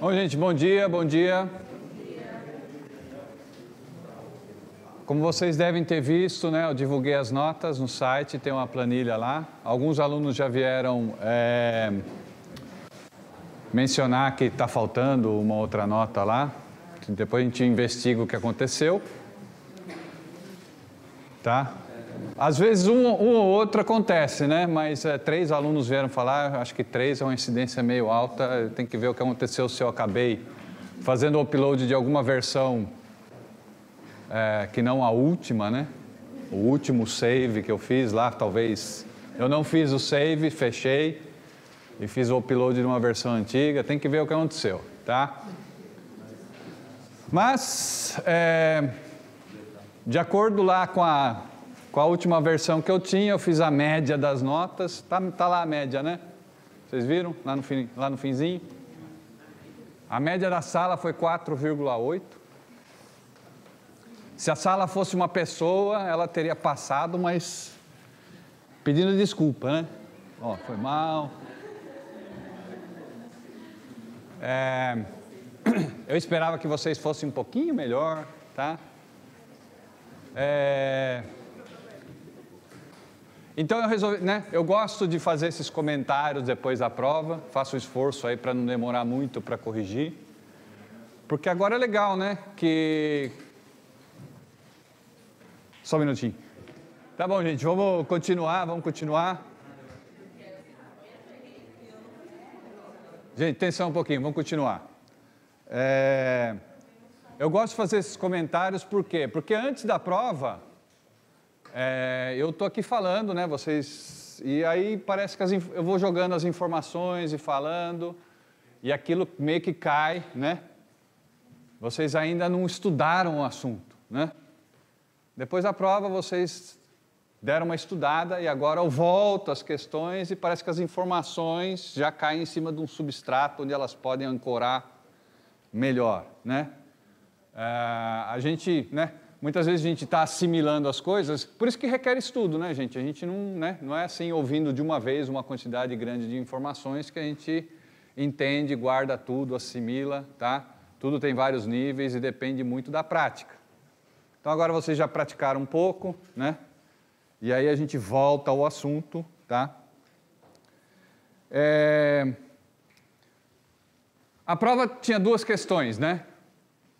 Bom, gente, bom dia, bom dia. Como vocês devem ter visto, né, eu divulguei as notas no site, tem uma planilha lá. Alguns alunos já vieram é, mencionar que está faltando uma outra nota lá. Depois a gente investiga o que aconteceu. Tá? Às vezes um, um ou outro acontece, né? Mas é, três alunos vieram falar, acho que três é uma incidência meio alta, tem que ver o que aconteceu se eu acabei fazendo o upload de alguma versão é, que não a última, né? O último save que eu fiz lá, talvez. Eu não fiz o save, fechei e fiz o upload de uma versão antiga, tem que ver o que aconteceu, tá? Mas, é, de acordo lá com a com a última versão que eu tinha, eu fiz a média das notas. Tá, tá lá a média, né? Vocês viram lá no, fin, lá no finzinho? A média da sala foi 4,8. Se a sala fosse uma pessoa, ela teria passado, mas pedindo desculpa, né? Ó, foi mal. É, eu esperava que vocês fossem um pouquinho melhor, tá? É, então eu resolvi, né? Eu gosto de fazer esses comentários depois da prova, faço um esforço aí para não demorar muito para corrigir. Porque agora é legal, né? Que. Só um minutinho. Tá bom, gente, vamos continuar, vamos continuar. Gente, atenção um pouquinho, vamos continuar. É... Eu gosto de fazer esses comentários por quê? Porque antes da prova, é, eu tô aqui falando, né? Vocês e aí parece que as, eu vou jogando as informações e falando e aquilo meio que cai, né? Vocês ainda não estudaram o assunto, né? Depois da prova vocês deram uma estudada e agora eu volto às questões e parece que as informações já caem em cima de um substrato onde elas podem ancorar melhor, né? É, a gente, né? Muitas vezes a gente está assimilando as coisas, por isso que requer estudo, né, gente? A gente não, né, não é assim ouvindo de uma vez uma quantidade grande de informações que a gente entende, guarda tudo, assimila, tá? Tudo tem vários níveis e depende muito da prática. Então agora vocês já praticaram um pouco, né? E aí a gente volta ao assunto, tá? É... A prova tinha duas questões, né?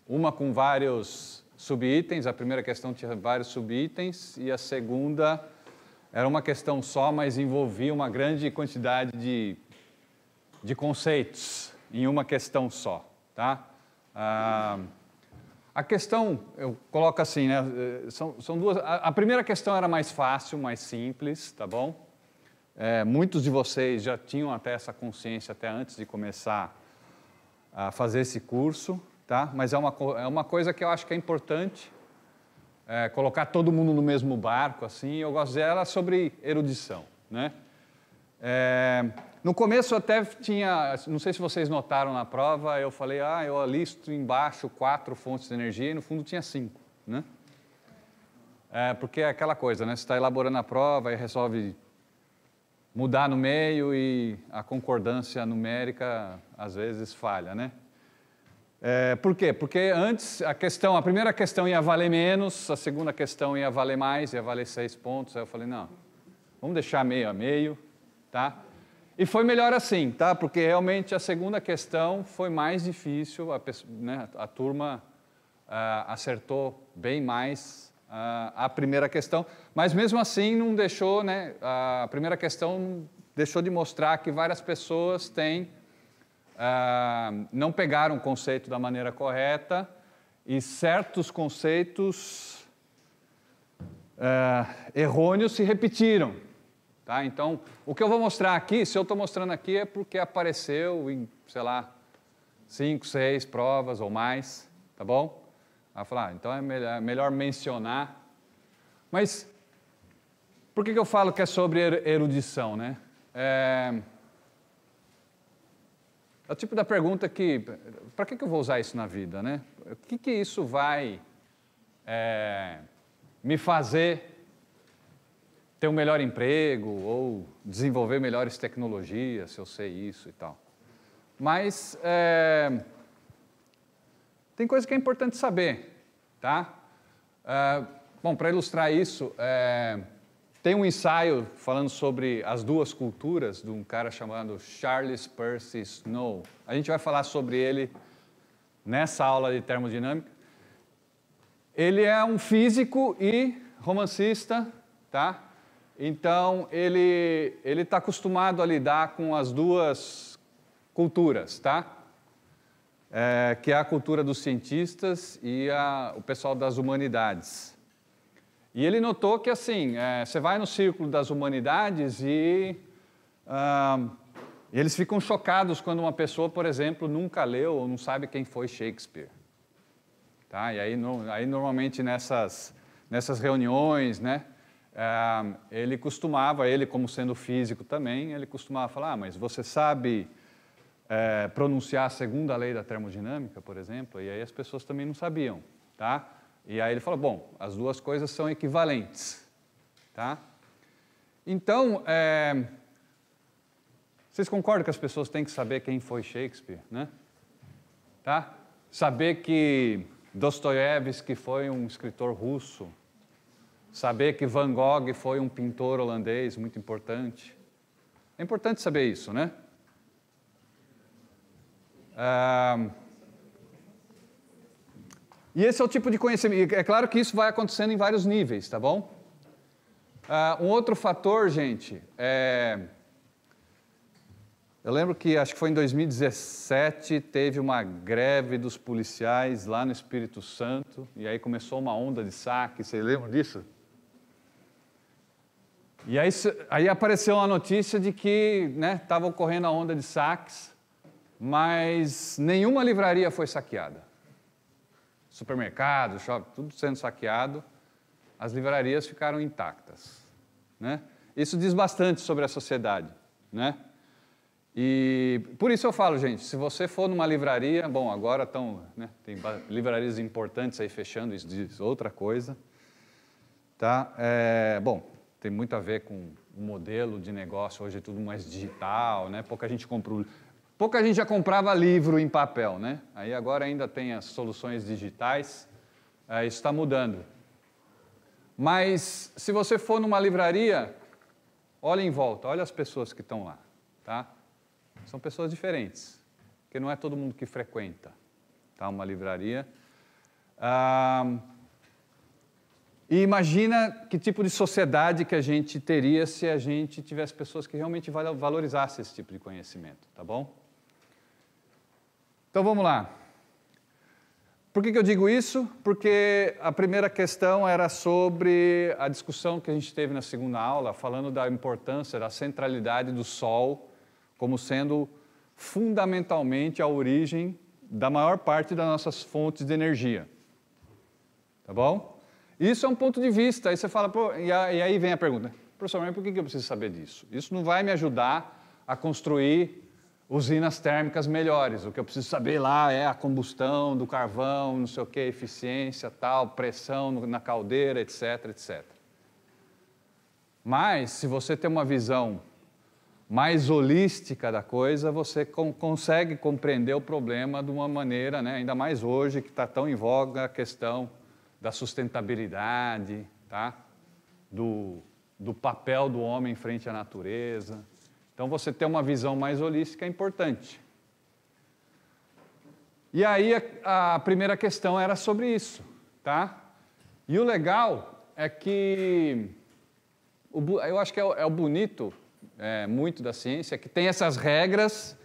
Uma com vários subitens. A primeira questão tinha vários subitens e a segunda era uma questão só, mas envolvia uma grande quantidade de, de conceitos em uma questão só. Tá? Ah, a questão, eu coloco assim, né? São, são duas. A, a, primeira questão era mais fácil, mais simples, tá bom? É, muitos de vocês já tinham até essa consciência até antes de começar a fazer esse curso tá? mas é uma, é uma coisa que eu acho que é importante é, colocar todo mundo no mesmo barco, assim, eu gosto dela sobre erudição. Né? É, no começo até tinha, não sei se vocês notaram na prova, eu falei, ah, eu listo embaixo quatro fontes de energia e no fundo tinha cinco, né? É, porque é aquela coisa, né? Você está elaborando a prova e resolve mudar no meio e a concordância numérica às vezes falha, né? É, por quê? Porque antes a questão, a primeira questão ia valer menos, a segunda questão ia valer mais, ia valer seis pontos. Aí eu falei, não, vamos deixar meio a meio, tá? E foi melhor assim, tá? Porque realmente a segunda questão foi mais difícil, a, né, a turma ah, acertou bem mais ah, a primeira questão, mas mesmo assim não deixou, né? A primeira questão deixou de mostrar que várias pessoas têm ah, não pegaram o conceito da maneira correta e certos conceitos uh, errôneos se repetiram. Tá? Então, o que eu vou mostrar aqui, se eu estou mostrando aqui, é porque apareceu em, sei lá, cinco, seis provas ou mais, tá bom? Vai falar, ah, então é melhor, é melhor mencionar. Mas por que, que eu falo que é sobre er-, erudição, né? É, é o tipo da pergunta que, para que, que eu vou usar isso na vida, né? O que, que isso vai é, me fazer ter um melhor emprego ou desenvolver melhores tecnologias, se eu sei isso e tal. Mas é, tem coisa que é importante saber, tá? É, bom, para ilustrar isso, é, tem um ensaio falando sobre as duas culturas de um cara chamado Charles Percy Snow. A gente vai falar sobre ele nessa aula de termodinâmica. Ele é um físico e romancista, tá? Então ele ele está acostumado a lidar com as duas culturas, tá? É, que é a cultura dos cientistas e a, o pessoal das humanidades. E ele notou que, assim, é, você vai no círculo das humanidades e eles ficam chocados quando uma pessoa, por exemplo, nunca leu ou não sabe quem foi Shakespeare. Tá? E aí, no, aí normalmente, nessas, nessas reuniões, né? ele costumava, ele como sendo físico também, ele costumava falar, ah, mas você sabe é, pronunciar a segunda lei da termodinâmica, por exemplo? E aí as pessoas também não sabiam, tá? E aí ele falou: bom, as duas coisas são equivalentes, tá? Então, é... vocês concordam que as pessoas têm que saber quem foi Shakespeare, né? Tá? Saber que Dostoiévski foi um escritor russo, saber que Van Gogh foi um pintor holandês muito importante. É importante saber isso, né? Ah... E esse é o tipo de conhecimento. É claro que isso vai acontecendo em vários níveis, tá bom? Uh, um outro fator, gente, é... eu lembro que acho que foi em 2017 teve uma greve dos policiais lá no Espírito Santo e aí começou uma onda de saque. Vocês lembram disso? E aí, aí apareceu a notícia de que estava né, ocorrendo a onda de saques, mas nenhuma livraria foi saqueada supermercados, shopping, tudo sendo saqueado, as livrarias ficaram intactas. Né? Isso diz bastante sobre a sociedade. Né? E por isso eu falo, gente, se você for numa livraria, bom, agora estão, né, tem livrarias importantes aí fechando, isso diz outra coisa. Tá? É, bom, tem muito a ver com o modelo de negócio, hoje é tudo mais digital, né? pouca gente compra o Pouca gente já comprava livro em papel, né? Aí agora ainda tem as soluções digitais, é, isso está mudando. Mas se você for numa livraria, olha em volta, olha as pessoas que estão lá, tá? São pessoas diferentes, porque não é todo mundo que frequenta, tá? Uma livraria. Ah, e imagina que tipo de sociedade que a gente teria se a gente tivesse pessoas que realmente valorizassem esse tipo de conhecimento, tá bom? Então vamos lá. Por que, que eu digo isso? Porque a primeira questão era sobre a discussão que a gente teve na segunda aula, falando da importância da centralidade do Sol como sendo fundamentalmente a origem da maior parte das nossas fontes de energia. Tá bom? Isso é um ponto de vista. Aí você fala, e aí vem a pergunta, professor, mas por que eu preciso saber disso? Isso não vai me ajudar a construir usinas térmicas melhores. O que eu preciso saber lá é a combustão do carvão, não sei o que, eficiência, tal, pressão na caldeira, etc, etc. Mas, se você tem uma visão mais holística da coisa, você com, consegue compreender o problema de uma maneira, né, ainda mais hoje que está tão em voga a questão da sustentabilidade, tá? do, do papel do homem frente à natureza. Então você ter uma visão mais holística é importante. E aí a, a primeira questão era sobre isso, tá? E o legal é que o, eu acho que é o, é o bonito é, muito da ciência é que tem essas regras,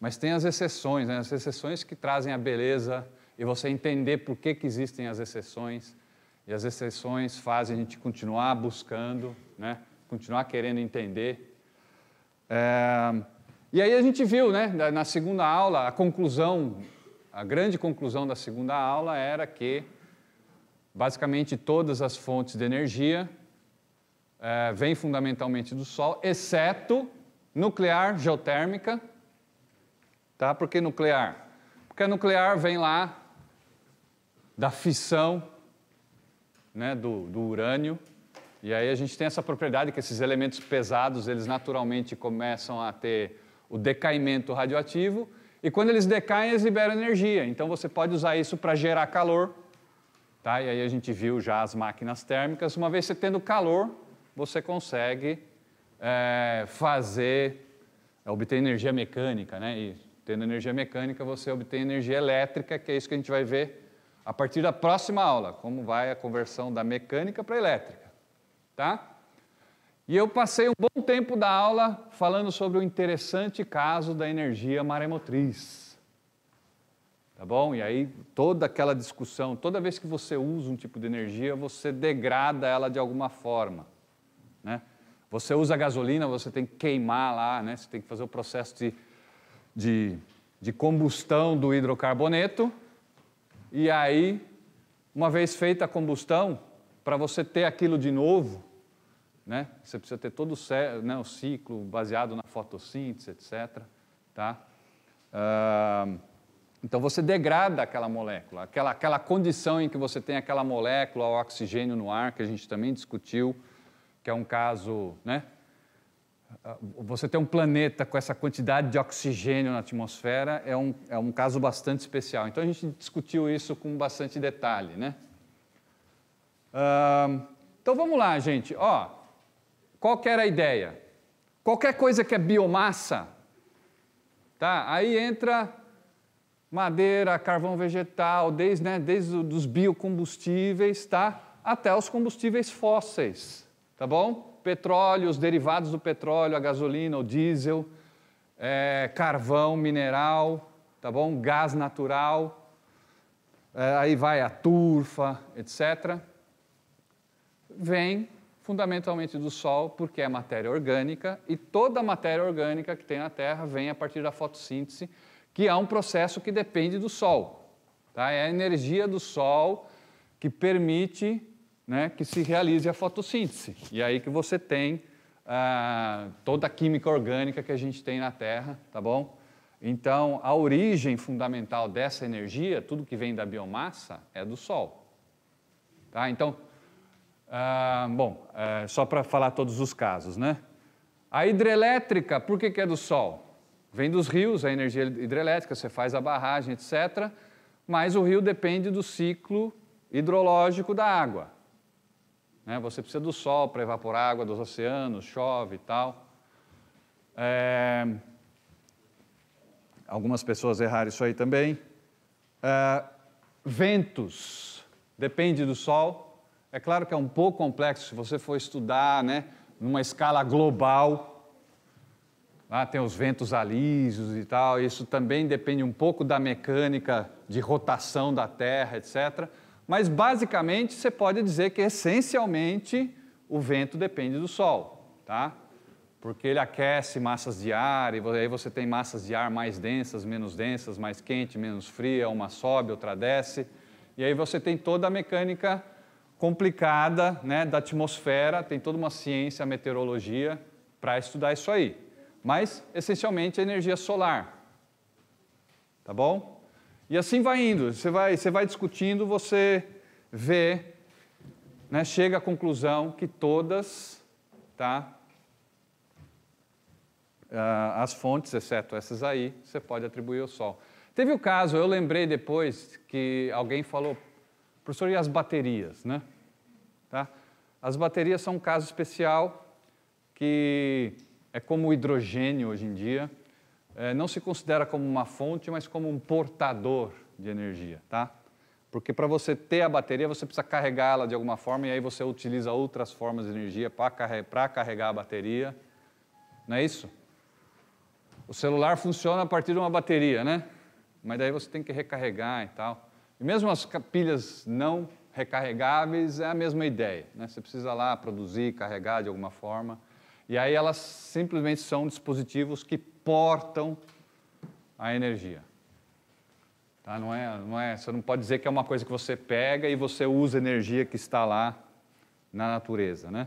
mas tem as exceções, né? as exceções que trazem a beleza e você entender por que, que existem as exceções. E as exceções fazem a gente continuar buscando, né? continuar querendo entender. É, e aí a gente viu, né, na segunda aula, a conclusão, a grande conclusão da segunda aula era que basicamente todas as fontes de energia é, vêm fundamentalmente do Sol, exceto nuclear, geotérmica. Tá? Por que nuclear? Porque a nuclear vem lá da fissão né, do, do urânio e aí a gente tem essa propriedade que esses elementos pesados, eles naturalmente começam a ter o decaimento radioativo, e quando eles decaem, eles liberam energia. Então você pode usar isso para gerar calor, tá? E aí a gente viu já as máquinas térmicas. Uma vez você tendo calor, você consegue é, fazer, é, obter energia mecânica, né? E tendo energia mecânica, você obtém energia elétrica, que é isso que a gente vai ver a partir da próxima aula, como vai a conversão da mecânica para a elétrica tá? E eu passei um bom tempo da aula falando sobre o interessante caso da energia maremotriz. Tá bom? E aí toda aquela discussão, toda vez que você usa um tipo de energia, você degrada ela de alguma forma, né? Você usa gasolina, você tem que queimar lá, né? Você tem que fazer o processo de, de, de combustão do hidrocarboneto. E aí, uma vez feita a combustão, para você ter aquilo de novo, né? Você precisa ter todo o, né, o ciclo baseado na fotossíntese, etc. Tá? então você degrada aquela molécula, aquela, aquela condição em que você tem aquela molécula, o oxigênio no ar, que a gente também discutiu, que é um caso, né? Ah, você ter um planeta com essa quantidade de oxigênio na atmosfera é um, é um caso bastante especial. Então a gente discutiu isso com bastante detalhe, né? então vamos lá, gente. Ó, qual que era a ideia? Qualquer coisa que é biomassa, tá? aí entra madeira, carvão vegetal, desde, né, desde os biocombustíveis tá? até os combustíveis fósseis, tá bom? Petróleo, os derivados do petróleo, a gasolina, o diesel, é, carvão, mineral, tá bom? Gás natural, é, aí vai a turfa, etc. Vem fundamentalmente do Sol, porque é matéria orgânica e toda a matéria orgânica que tem na Terra vem a partir da fotossíntese, que é um processo que depende do Sol. Tá? É a energia do Sol que permite né, que se realize a fotossíntese. E é aí que você tem ah, toda a química orgânica que a gente tem na Terra, tá bom? Então, a origem fundamental dessa energia, tudo que vem da biomassa, é do Sol. Tá? Então, ah, bom, é, só para falar todos os casos, né? A hidrelétrica, por que, que é do sol? Vem dos rios, a energia hidrelétrica, você faz a barragem, etc. Mas o rio depende do ciclo hidrológico da água. Né? Você precisa do sol para evaporar água dos oceanos, chove e tal. É... Algumas pessoas erraram isso aí também. É... Ventos, depende do sol. É claro que é um pouco complexo se você for estudar né, numa escala global. Lá tem os ventos alísios e tal, isso também depende um pouco da mecânica de rotação da Terra, etc. Mas basicamente você pode dizer que essencialmente o vento depende do Sol, tá? Porque ele aquece massas de ar, e aí você tem massas de ar mais densas, menos densas, mais quente, menos fria, uma sobe, outra desce, e aí você tem toda a mecânica complicada né, da atmosfera, tem toda uma ciência, meteorologia para estudar isso aí. Mas, essencialmente, é energia solar. Tá bom? E assim vai indo, você vai, você vai discutindo, você vê, né, chega à conclusão que todas tá, ah, as fontes, exceto essas aí, você pode atribuir ao Sol. Teve o caso, eu lembrei depois que alguém falou, Professor, e as baterias, né? Tá? As baterias são um caso especial que é como o hidrogênio hoje em dia. É, não se considera como uma fonte, mas como um portador de energia, tá? Porque para você ter a bateria, você precisa carregá-la de alguma forma e aí você utiliza outras formas de energia para carregar, carregar a bateria. Não é isso? O celular funciona a partir de uma bateria, né? Mas daí você tem que recarregar e tal. E mesmo as pilhas não recarregáveis é a mesma ideia. Né? Você precisa lá produzir, carregar de alguma forma. E aí elas simplesmente são dispositivos que portam a energia. Tá? Não é, não é, você não pode dizer que é uma coisa que você pega e você usa a energia que está lá na natureza. Né?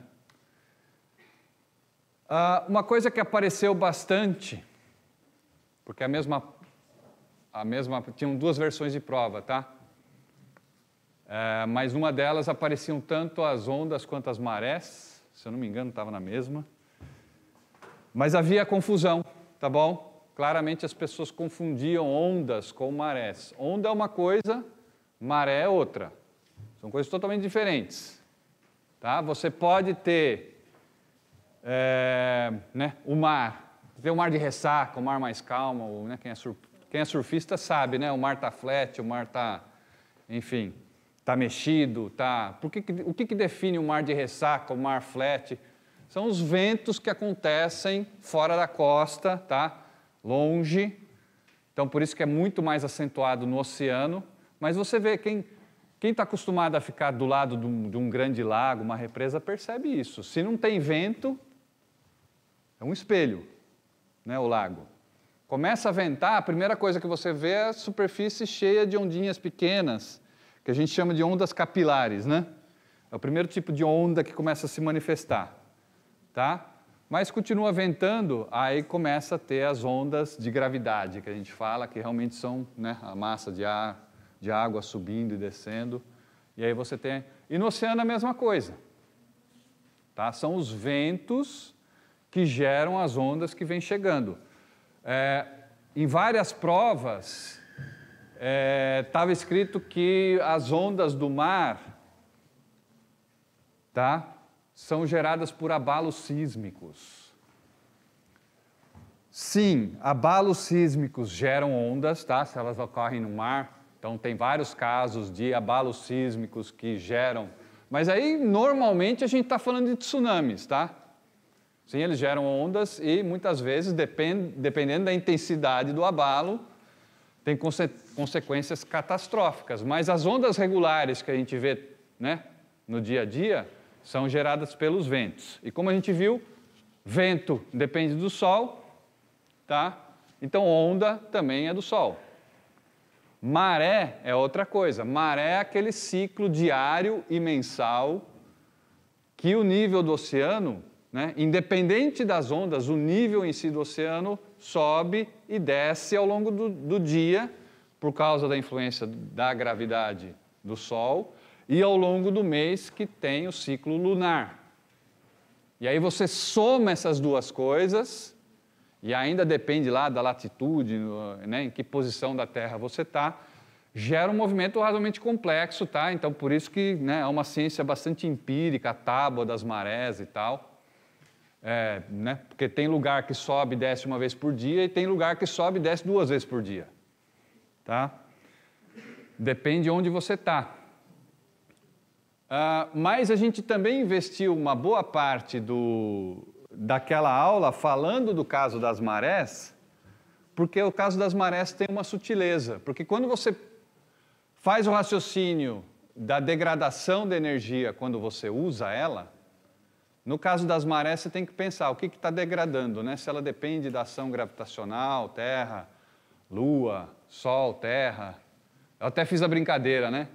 Ah, uma coisa que apareceu bastante, porque a mesma, a mesma. Tinham duas versões de prova, tá? É, mas numa delas apareciam tanto as ondas quanto as marés, se eu não me engano, estava na mesma. Mas havia confusão, tá bom? Claramente as pessoas confundiam ondas com marés. Onda é uma coisa, maré é outra. São coisas totalmente diferentes. Tá? Você pode ter é, né, o mar, ter o mar de ressaca, o mar mais calmo, né, quem, é quem é surfista sabe, né? O mar tá flat, o mar tá, enfim, Está mexido, tá? Por que, o que, que define o mar de ressaca, o mar flat? São os ventos que acontecem fora da costa, tá? Longe. Então, por isso que é muito mais acentuado no oceano. Mas você vê, quem quem está acostumado a ficar do lado de um, de um, grande lago, uma represa, percebe isso. Se não tem vento, é um espelho, né, o lago. Começa a ventar, a primeira coisa que você vê é a superfície cheia de ondinhas pequenas que a gente chama de ondas capilares, né? É o primeiro tipo de onda que começa a se manifestar, tá? Mas continua ventando, aí começa a ter as ondas de gravidade que a gente fala, que realmente são né, a massa de ar, de água subindo e descendo. E aí você tem. E no oceano a mesma coisa, tá? São os ventos que geram as ondas que vêm chegando. É, em várias provas estava é, escrito que as ondas do mar tá, são geradas por abalos sísmicos. Sim, abalos sísmicos geram ondas, tá? Se elas ocorrem no mar, então tem vários casos de abalos sísmicos que geram. Mas aí normalmente a gente está falando de tsunamis, tá? Sim, eles geram ondas e muitas vezes, depend, dependendo da intensidade do abalo, tem conse consequências catastróficas, mas as ondas regulares que a gente vê né, no dia a dia são geradas pelos ventos. E como a gente viu, vento depende do sol, tá? Então onda também é do sol. Maré é outra coisa. Maré é aquele ciclo diário e mensal que o nível do oceano, né, independente das ondas, o nível em si do oceano sobe e desce ao longo do, do dia, por causa da influência da gravidade do Sol, e ao longo do mês que tem o ciclo lunar. E aí você soma essas duas coisas, e ainda depende lá da latitude, né, em que posição da Terra você está, gera um movimento razoavelmente complexo, tá? Então, por isso que né, é uma ciência bastante empírica, a tábua das marés e tal. É, né? Porque tem lugar que sobe e desce uma vez por dia e tem lugar que sobe e desce duas vezes por dia. Tá? Depende onde você está. Ah, mas a gente também investiu uma boa parte do, daquela aula falando do caso das marés, porque o caso das marés tem uma sutileza. Porque quando você faz o raciocínio da degradação da energia quando você usa ela, no caso das marés, você tem que pensar o que está degradando, né? se ela depende da ação gravitacional, terra, lua, sol, terra. Eu até fiz a brincadeira, né?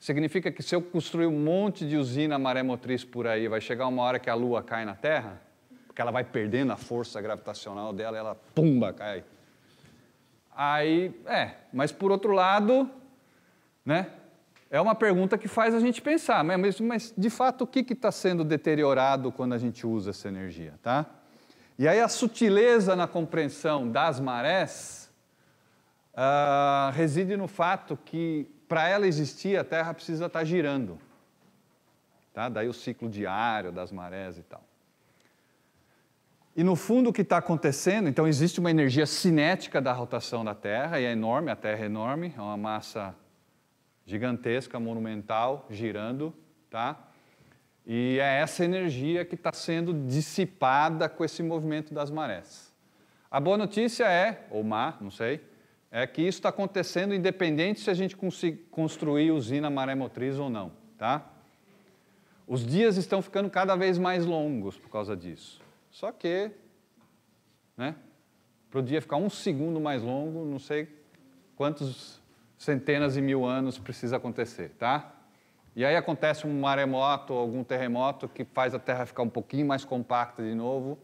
Significa que se eu construir um monte de usina maré motriz por aí, vai chegar uma hora que a lua cai na terra? Porque ela vai perdendo a força gravitacional dela, ela pumba, cai. Aí, é, mas por outro lado, né? é uma pergunta que faz a gente pensar, mas, mas de fato o que está sendo deteriorado quando a gente usa essa energia, tá? E aí a sutileza na compreensão das marés uh, reside no fato que para ela existir a Terra precisa estar tá girando, tá? Daí o ciclo diário das marés e tal. E no fundo o que está acontecendo, então existe uma energia cinética da rotação da Terra, e é enorme, a Terra é enorme, é uma massa gigantesca, monumental, girando, tá? E é essa energia que está sendo dissipada com esse movimento das marés. A boa notícia é, ou má, não sei, é que isso está acontecendo independente se a gente construir usina maré-motriz ou não, tá? Os dias estão ficando cada vez mais longos por causa disso. Só que, né, para o dia ficar um segundo mais longo, não sei quantos centenas e mil anos precisa acontecer, tá? E aí acontece um maremoto, algum terremoto que faz a Terra ficar um pouquinho mais compacta de novo.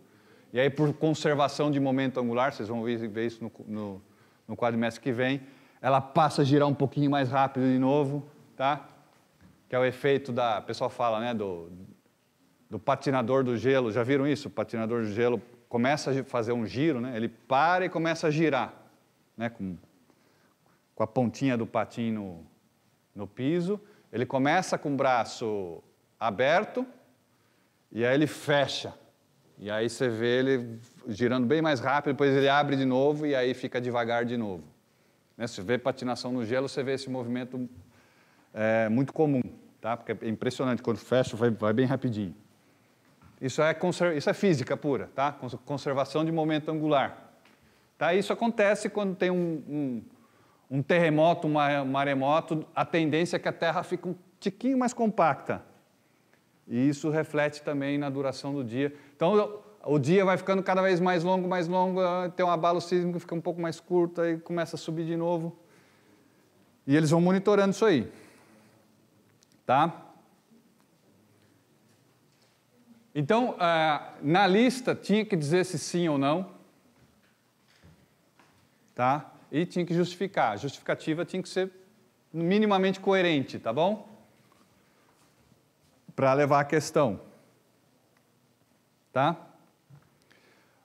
E aí, por conservação de momento angular, vocês vão ver isso no, no, no quadrimestre que vem, ela passa a girar um pouquinho mais rápido de novo, tá? Que é o efeito da, o pessoal fala, né, do, do patinador do gelo. Já viram isso? O patinador do gelo começa a fazer um giro, né? Ele para e começa a girar, né? Com com a pontinha do patim no, no piso. Ele começa com o braço aberto e aí ele fecha. E aí você vê ele girando bem mais rápido, depois ele abre de novo e aí fica devagar de novo. Né? Se vê patinação no gelo, você vê esse movimento é, muito comum, tá? porque é impressionante, quando fecha vai, vai bem rapidinho. Isso é, isso é física pura, tá? conservação de momento angular. Tá? Isso acontece quando tem um, um um terremoto, um maremoto, a tendência é que a Terra fique um tiquinho mais compacta. E isso reflete também na duração do dia. Então, o dia vai ficando cada vez mais longo, mais longo, ah, tem um abalo sísmico que fica um pouco mais curto, aí começa a subir de novo. E eles vão monitorando isso aí. Tá? Então, ah, na lista tinha que dizer se sim ou não. Tá? e tinha que justificar. A justificativa tinha que ser minimamente coerente, tá bom? Para levar a questão. Tá?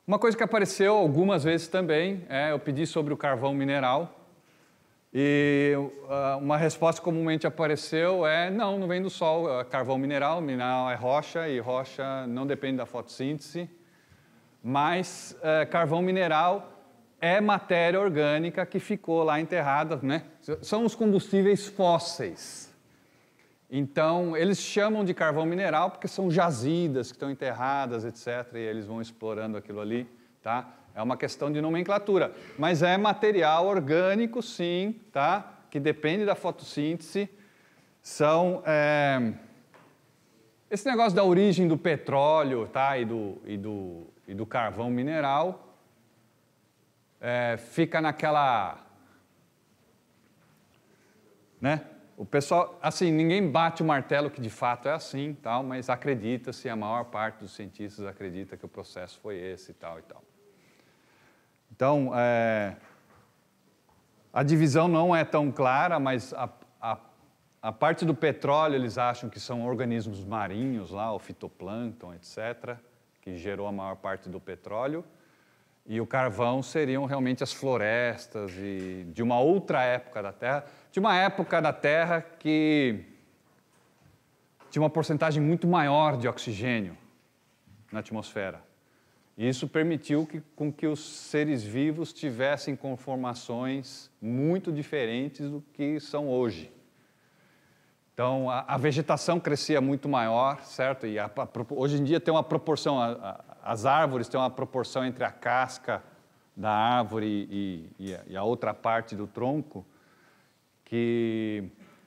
Uma coisa que apareceu algumas vezes também, é, eu pedi sobre o carvão mineral, e uh, uma resposta comumente apareceu é, não, não vem do sol, é carvão mineral, mineral é rocha, e rocha não depende da fotossíntese, mas uh, carvão mineral é matéria orgânica que ficou lá enterrada, né? São os combustíveis fósseis. Então, eles chamam de carvão mineral porque são jazidas que estão enterradas, etc., e eles vão explorando aquilo ali, tá? É uma questão de nomenclatura, mas é material orgânico, sim, tá? Que depende da fotossíntese. São é... esse negócio da origem do petróleo, tá? E do, e do, e do carvão mineral é, fica naquela. Né? O pessoal, assim, ninguém bate o martelo que de fato é assim, tal, mas acredita-se, a maior parte dos cientistas acredita que o processo foi esse, e tal e tal. Então, é, a divisão não é tão clara, mas a, a, a, parte do petróleo eles acham que são organismos marinhos lá, o fitoplâncton, etc., que gerou a maior parte do petróleo e o carvão seriam realmente as florestas e de uma outra época da Terra, de uma época da Terra que tinha uma porcentagem muito maior de oxigênio na atmosfera. E isso permitiu que, com que os seres vivos tivessem conformações muito diferentes do que são hoje. Então, a, a vegetação crescia muito maior, certo? E a, a, hoje em dia tem uma proporção, as árvores têm uma proporção entre a casca da árvore e, e, e a outra parte do tronco, que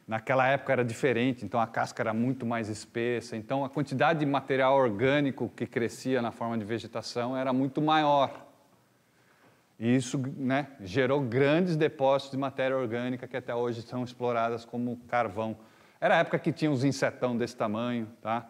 naquela época era diferente, então a casca era muito mais espessa, então a quantidade de material orgânico que crescia na forma de vegetação era muito maior. E isso né, gerou grandes depósitos de matéria orgânica que até hoje são exploradas como carvão. Era a época que tinha uns insetão desse tamanho, tá?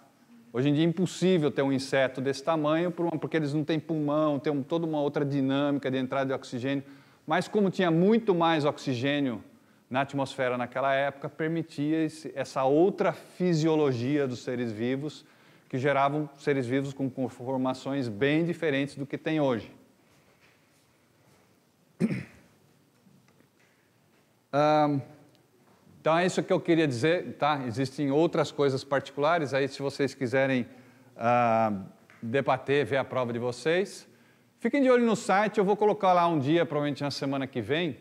Hoje em dia é impossível ter um inseto desse tamanho, porque eles não têm pulmão, tem toda uma outra dinâmica de entrada de oxigênio. Mas como tinha muito mais oxigênio na atmosfera naquela época, permitia essa outra fisiologia dos seres vivos, que geravam seres vivos com conformações bem diferentes do que tem hoje. Um, Então é isso que eu queria dizer, tá? Existem outras coisas particulares, aí se vocês quiserem ah, debater, ver a prova de vocês, fiquem de olho no site, eu vou colocar lá um dia, provavelmente na semana que vem,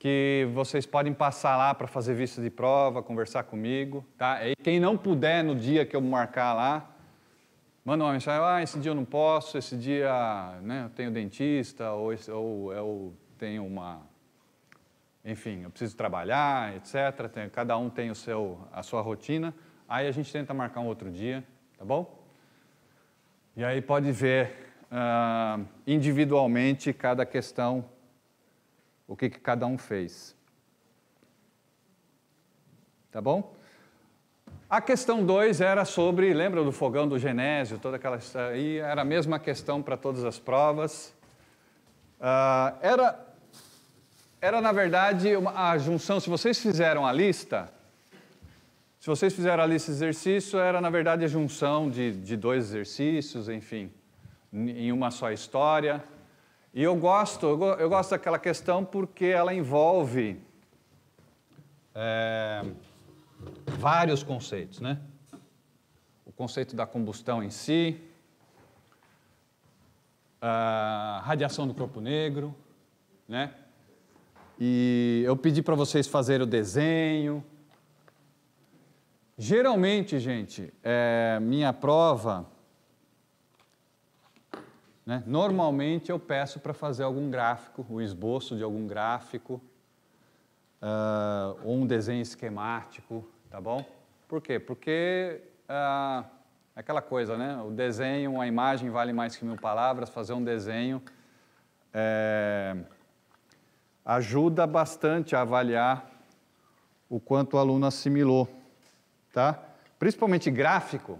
que vocês podem passar lá para fazer vista de prova, conversar comigo, tá? E quem não puder no dia que eu marcar lá, manda uma mensagem, ah, esse dia eu não posso, esse dia né, eu tenho dentista, ou, esse, ou eu tenho uma enfim, eu preciso trabalhar, etc. Tem, cada um tem o seu, a sua rotina. Aí a gente tenta marcar um outro dia, tá bom? E aí pode ver uh, individualmente cada questão, o que, que cada um fez. Tá bom? A questão 2 era sobre, lembra do fogão do Genésio, toda aquela. Aí era a mesma questão para todas as provas. Uh, era era na verdade uma, a junção, se vocês fizeram a lista, se vocês fizeram a lista de exercício, era na verdade a junção de, de dois exercícios, enfim, em uma só história. E eu gosto, eu gosto daquela questão porque ela envolve é, vários conceitos, né? O conceito da combustão em si, a radiação do corpo negro, né? e eu pedi para vocês fazerem o desenho. Geralmente, gente, é, minha prova, né, normalmente eu peço para fazer algum gráfico, o um esboço de algum gráfico, uh, ou um desenho esquemático, tá bom? Por quê? Porque uh, aquela coisa, né? O desenho, a imagem vale mais que mil palavras, fazer um desenho. É, ajuda bastante a avaliar o quanto o aluno assimilou, tá? Principalmente gráfico,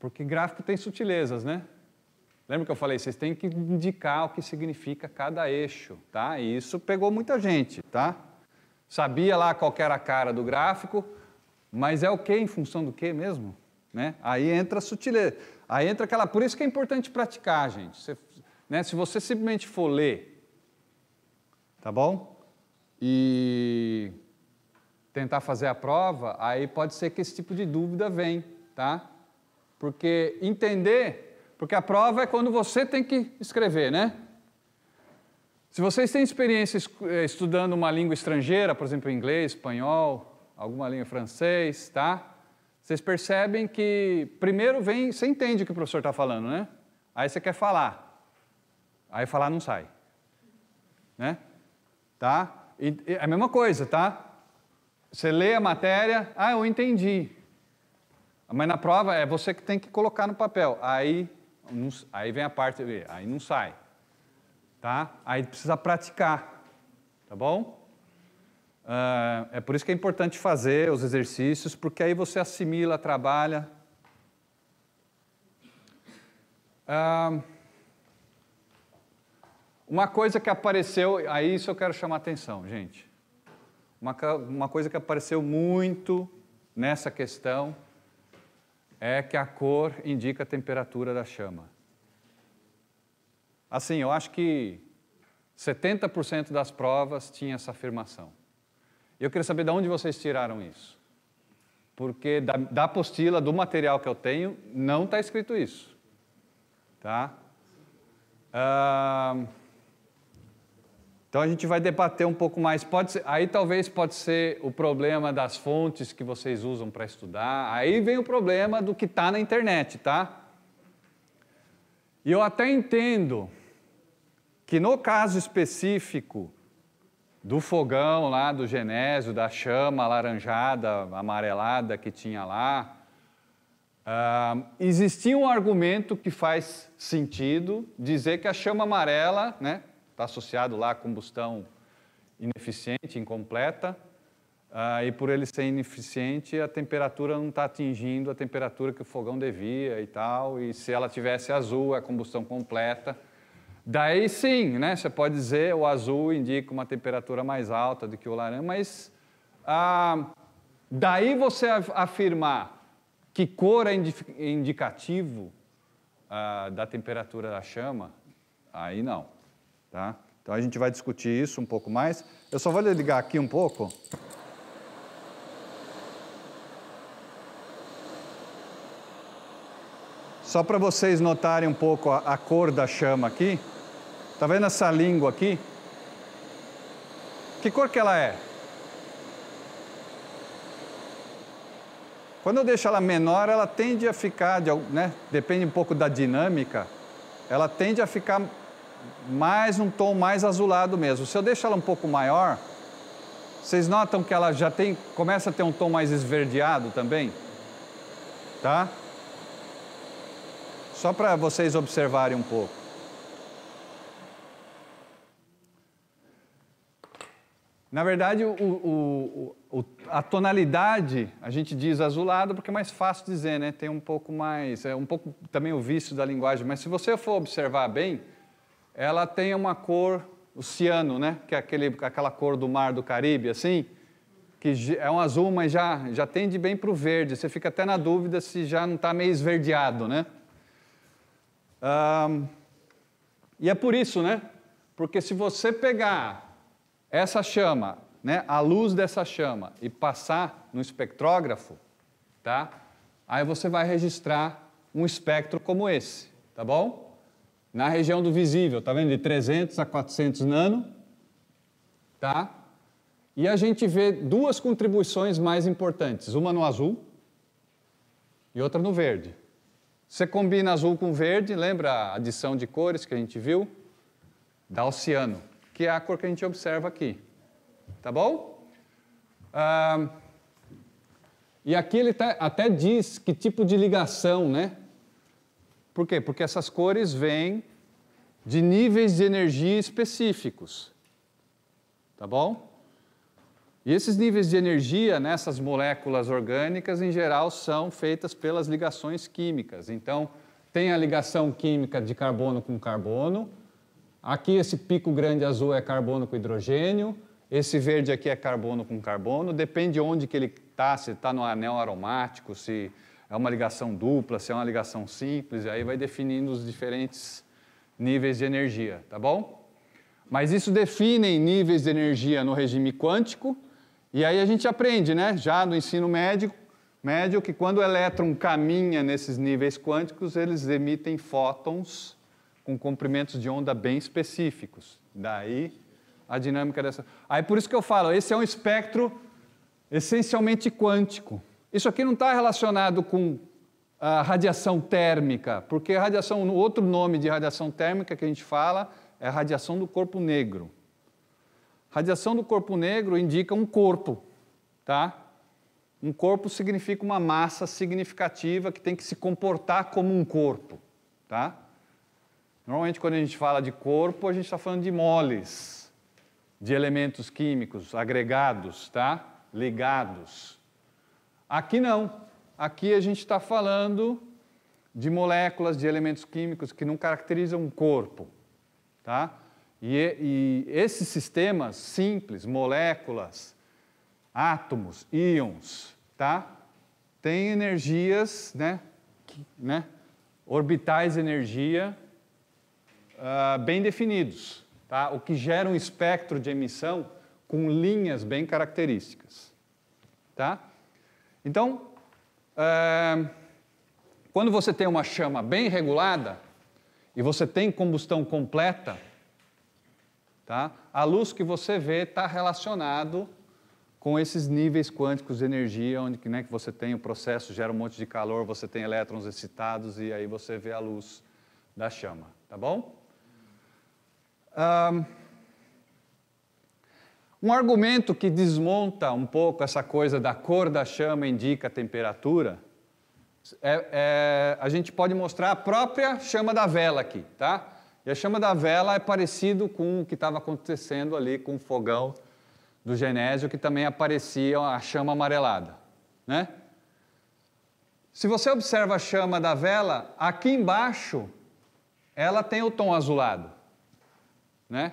porque gráfico tem sutilezas, né? Lembra que eu falei, vocês têm que indicar o que significa cada eixo, tá? E isso pegou muita gente, tá? Sabia lá qual era a cara do gráfico, mas é o que em função do que mesmo? Né? Aí entra a sutileza. Aí entra aquela. Por isso que é importante praticar, gente. Você né? Se você simplesmente for ler, tá bom? E tentar fazer a prova, aí pode ser que esse tipo de dúvida vem, tá? Porque entender, porque a prova é quando você tem que escrever, né? Se vocês têm experiência eh, estudando uma língua estrangeira, por exemplo, inglês, espanhol, alguma língua francês, tá? Vocês percebem que primeiro vem, você entende o que o professor está falando, né? Aí você quer falar. Aí falar não sai. Né? Tá? E, e, é a mesma coisa, tá? Você lê a matéria, ah, eu entendi. Mas na prova é você que tem que colocar no papel. Aí, não, aí vem a parte, aí não sai. Tá? Aí precisa praticar. Tá bom? Uh, é por isso que é importante fazer os exercícios, porque aí você assimila, trabalha. Uh, uma coisa que apareceu, aí isso eu quero chamar a atenção, gente. Uma, uma coisa que apareceu muito nessa questão é que a cor indica a temperatura da chama. Assim, eu acho que 70% das provas tinha essa afirmação. Eu queria saber de onde vocês tiraram isso. Porque da, da apostila, do material que eu tenho, não está escrito isso. Tá? Então a gente vai debater um pouco mais. Pode ser, aí talvez pode ser o problema das fontes que vocês usam para estudar. Aí vem o problema do que está na internet, tá? E eu até entendo que no caso específico do fogão lá, do genésio, da chama alaranjada, amarelada que tinha lá, Uh, existia um argumento que faz sentido dizer que a chama amarela, né, está associado lá a combustão ineficiente, incompleta, ah, e por ele ser ineficiente, a temperatura não está atingindo a temperatura que o fogão devia e tal, e se ela tivesse azul, é combustão completa. Daí sim, né, você pode dizer o azul indica uma temperatura mais alta do que o laranja, mas ah, daí você afirmar que cor é indicativo ah, da temperatura da chama, aí não. Tá? Então a gente vai discutir isso um pouco mais. Eu só vou ligar aqui um pouco. Só para vocês notarem um pouco a, a cor da chama aqui. Tá vendo essa língua aqui? Que cor que ela é? Quando eu deixo ela menor, ela tende a ficar, né? depende um pouco da dinâmica, ela tende a ficar mais um tom mais azulado mesmo. Se eu deixo ela um pouco maior, vocês notam que ela já tem, começa a ter um tom mais esverdeado também? Tá? Só para vocês observarem um pouco. Na verdade, o, o, o, a tonalidade a gente diz azulado porque é mais fácil dizer, né? Tem um pouco mais, é um pouco também o vício da linguagem. Mas se você for observar bem, ela tem uma cor, o ciano, né? Que é aquele, aquela cor do mar do Caribe, assim, que é um azul, mas já, já tende bem para o verde. Você fica até na dúvida se já não está meio esverdeado, né? Um, e é por isso, né? Porque se você pegar essa chama, né, a luz dessa chama e passar no espectrógrafo, tá? Aí você vai registrar um espectro como esse, tá bom? na região do visível, tá vendo? De 300 a 400 nano, tá? E a gente vê duas contribuições mais importantes, uma no azul e outra no verde. Você combina azul com verde, lembra a adição de cores que a gente viu? Dá o que é a cor que a gente observa aqui. Tá bom? Ah, e aqui ele tá, até diz que tipo de ligação, né? Por quê? Porque essas cores vêm de níveis de energia específicos. Tá bom? E esses níveis de energia nessas moléculas orgânicas, em geral, são feitas pelas ligações químicas. Então, tem a ligação química de carbono com carbono. Aqui, esse pico grande azul é carbono com hidrogênio. Esse verde aqui é carbono com carbono. Depende de onde que ele está, se está no anel aromático, se é uma ligação dupla, se é uma ligação simples, e aí vai definindo os diferentes níveis de energia, tá bom? Mas isso define níveis de energia no regime quântico, e aí a gente aprende, né, já no ensino médio, médio que quando o elétron caminha nesses níveis quânticos, eles emitem fótons com comprimentos de onda bem específicos. Daí a dinâmica dessa. Aí por isso que eu falo, esse é um espectro essencialmente quântico. Isso aqui não está relacionado com a radiação térmica, porque radiação, outro nome de radiação térmica que a gente fala é radiação do corpo negro. Radiação do corpo negro indica um corpo, tá? Um corpo significa uma massa significativa que tem que se comportar como um corpo, tá? Normalmente quando a gente fala de corpo, a gente está falando de moles, de elementos químicos agregados, tá? Ligados. Aqui não. Aqui a gente está falando de moléculas, de elementos químicos que não caracterizam um corpo. Tá? E, e esses sistemas simples, moléculas, átomos, íons, tá? têm energias, né? né? orbitais de energia uh, bem definidos, tá? o que gera um espectro de emissão com linhas bem características. Tá? Então, é, quando você tem uma chama bem regulada e você tem combustão completa, tá? a luz que você vê está relacionado com esses níveis quânticos de energia, onde né, que você tem o processo, gera um monte de calor, você tem elétrons excitados e aí você vê a luz da chama, tá bom? Um, um argumento que desmonta um pouco essa coisa da cor da chama indica a temperatura, é, é, a gente pode mostrar a própria chama da vela aqui, tá? E a chama da vela é parecido com o que estava acontecendo ali com o fogão do Genésio, que também aparecia a chama amarelada, né? Se você observa a chama da vela, aqui embaixo ela tem o tom azulado, né?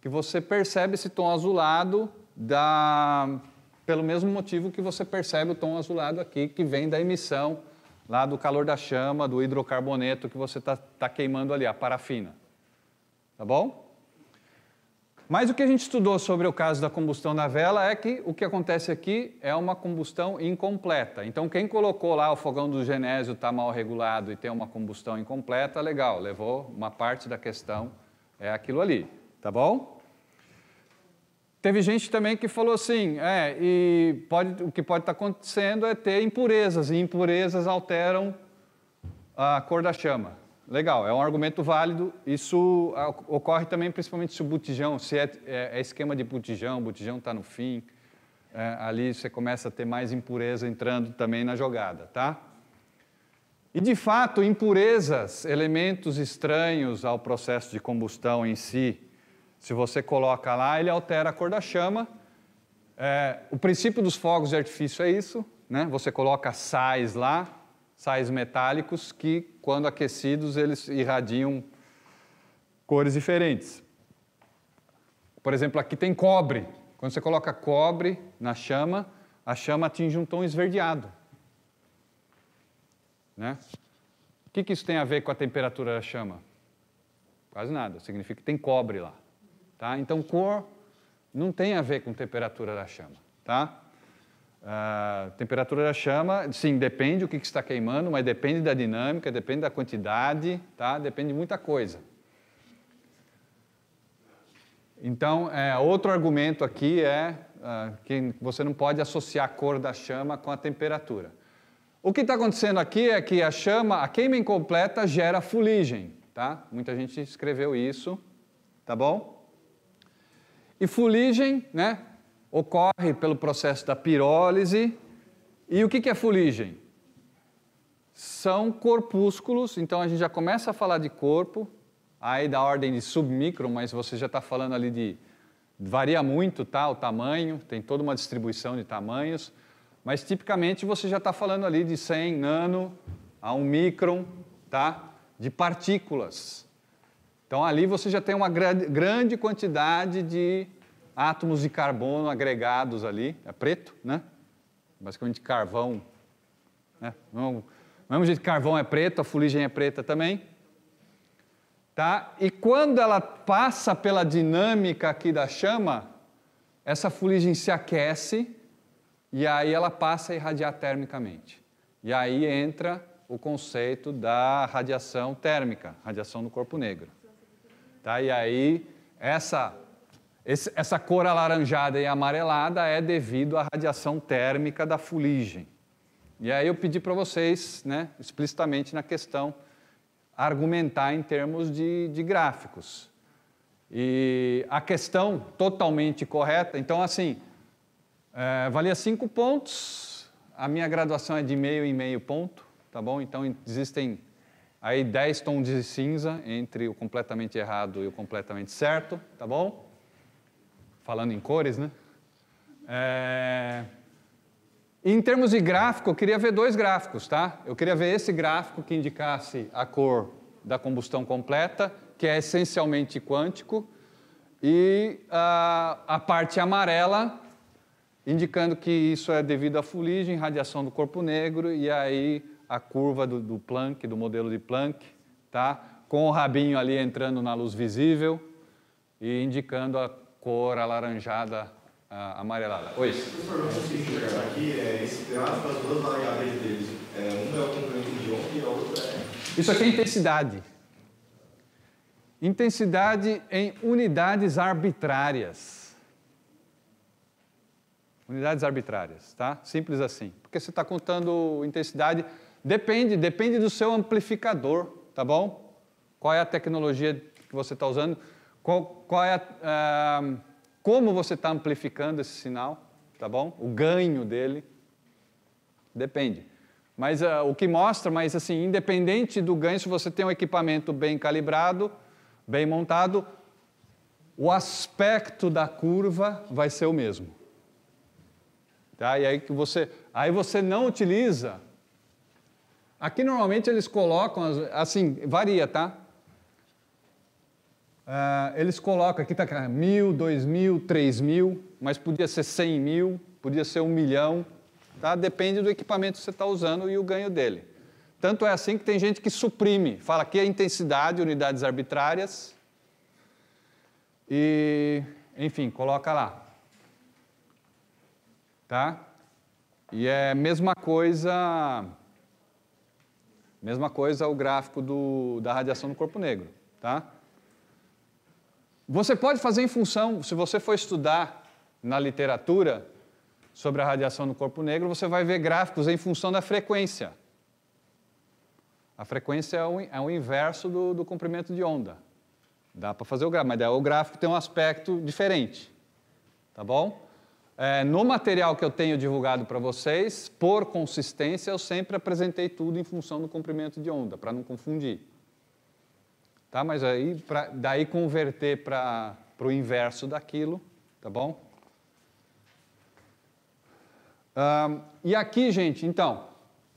que você percebe esse tom azulado da, pelo mesmo motivo que você percebe o tom azulado aqui, que vem da emissão lá do calor da chama, do hidrocarboneto que você está tá queimando ali, a parafina. Tá bom? Mas o que a gente estudou sobre o caso da combustão na vela é que o que acontece aqui é uma combustão incompleta. Então, quem colocou lá o fogão do genésio está mal regulado e tem uma combustão incompleta, legal, levou uma parte da questão, é aquilo ali tá bom? Teve gente também que falou assim, é, e pode, o que pode estar acontecendo é ter impurezas, e impurezas alteram a cor da chama. Legal, é um argumento válido. Isso ah, ocorre também principalmente se o botijão, se é, é, é esquema de botijão, o botijão está no fim, é, ali você começa a ter mais impureza entrando também na jogada, tá? E de fato, impurezas, elementos estranhos ao processo de combustão em si, se você coloca lá, ele altera a cor da chama. É, o princípio dos fogos de artifício é isso, né? Você coloca sais lá, sais metálicos que, quando aquecidos, eles irradiam cores diferentes. Por exemplo, aqui tem cobre. Quando você coloca cobre na chama, a chama atinge um tom esverdeado. Né? O que, que isso tem a ver com a temperatura da chama? Quase nada. Significa que tem cobre lá. Tá? Então, cor não tem a ver com temperatura da chama. Tá? Uh, temperatura da chama, sim, depende do que, que está queimando, mas depende da dinâmica, depende da quantidade, tá? depende de muita coisa. Então, é, outro argumento aqui é uh, que você não pode associar a cor da chama com a temperatura. O que está acontecendo aqui é que a chama, a queima incompleta gera fuligem, tá? Muita gente escreveu isso, tá bom? E fuligem né, ocorre pelo processo da pirólise. E o que é fuligem? São corpúsculos, então a gente já começa a falar de corpo, aí da ordem de submicron, mas você já está falando ali de. varia muito tá, o tamanho, tem toda uma distribuição de tamanhos, mas tipicamente você já está falando ali de 100 nano a 1 micron, tá? De partículas. Então ali você já tem uma grande quantidade de átomos de carbono agregados ali, é preto, né? Basicamente carvão. Né? Não, é mesmo jeito que carvão é preto, a fuligem é preta também. Tá? E quando ela passa pela dinâmica aqui da chama, essa fuligem se aquece e aí ela passa a irradiar termicamente. E aí entra o conceito da radiação térmica, radiação no corpo negro. Tá? E aí, essa, essa cor alaranjada e amarelada é devido à radiação térmica da fuligem. E aí eu pedi para vocês, né, explicitamente na questão, argumentar em termos de, de gráficos. E a questão totalmente correta, então assim, é, valia cinco pontos, a minha graduação é de meio e meio ponto, tá bom? Então existem Aí 10 tons de cinza entre o completamente errado e o completamente certo, tá bom? Falando em cores, né? É... Em termos de gráfico, eu queria ver dois gráficos, tá? Eu queria ver esse gráfico que indicasse a cor da combustão completa, que é essencialmente quântico, e a parte amarela, indicando que isso é devido à fuligem, radiação do corpo negro, e aí a curva do, do Planck, do modelo de Planck, tá? com o rabinho ali entrando na luz visível e indicando a cor alaranjada a, amarelada. Oi. Isso aqui é intensidade. Intensidade em unidades arbitrárias. Unidades arbitrárias, tá? Simples assim. Porque você está contando intensidade Depende, depende do seu amplificador, tá bom? Qual é a tecnologia que você está usando? Qual, qual é a, uh, como você está amplificando esse sinal, tá bom? O ganho dele. Depende. Mas uh, o que mostra, mas assim, independente do ganho, se você tem um equipamento bem calibrado, bem montado, o aspecto da curva vai ser o mesmo. Tá? E aí que você, aí você não utiliza Aqui normalmente eles colocam, assim, varia, tá? Uh, eles colocam, aqui está mil, dois mil, três mil, mas podia ser cem mil, podia ser um milhão, tá? Depende do equipamento que você está usando e o ganho dele. Tanto é assim que tem gente que suprime, fala aqui a intensidade, unidades arbitrárias, e, enfim, coloca lá. Tá? E é a mesma coisa Mesma coisa o gráfico do, da radiação do corpo negro, tá? Você pode fazer em função, se você for estudar na literatura sobre a radiação do corpo negro, você vai ver gráficos em função da frequência. A frequência é o, é o inverso do, do comprimento de onda. Dá para fazer o gráfico, mas o gráfico tem um aspecto diferente, tá bom? É, no material que eu tenho divulgado para vocês, por consistência, eu sempre apresentei tudo em função do comprimento de onda, para não confundir. Tá? Mas aí, pra, daí converter para o inverso daquilo, tá bom? Ah, e aqui, gente, então,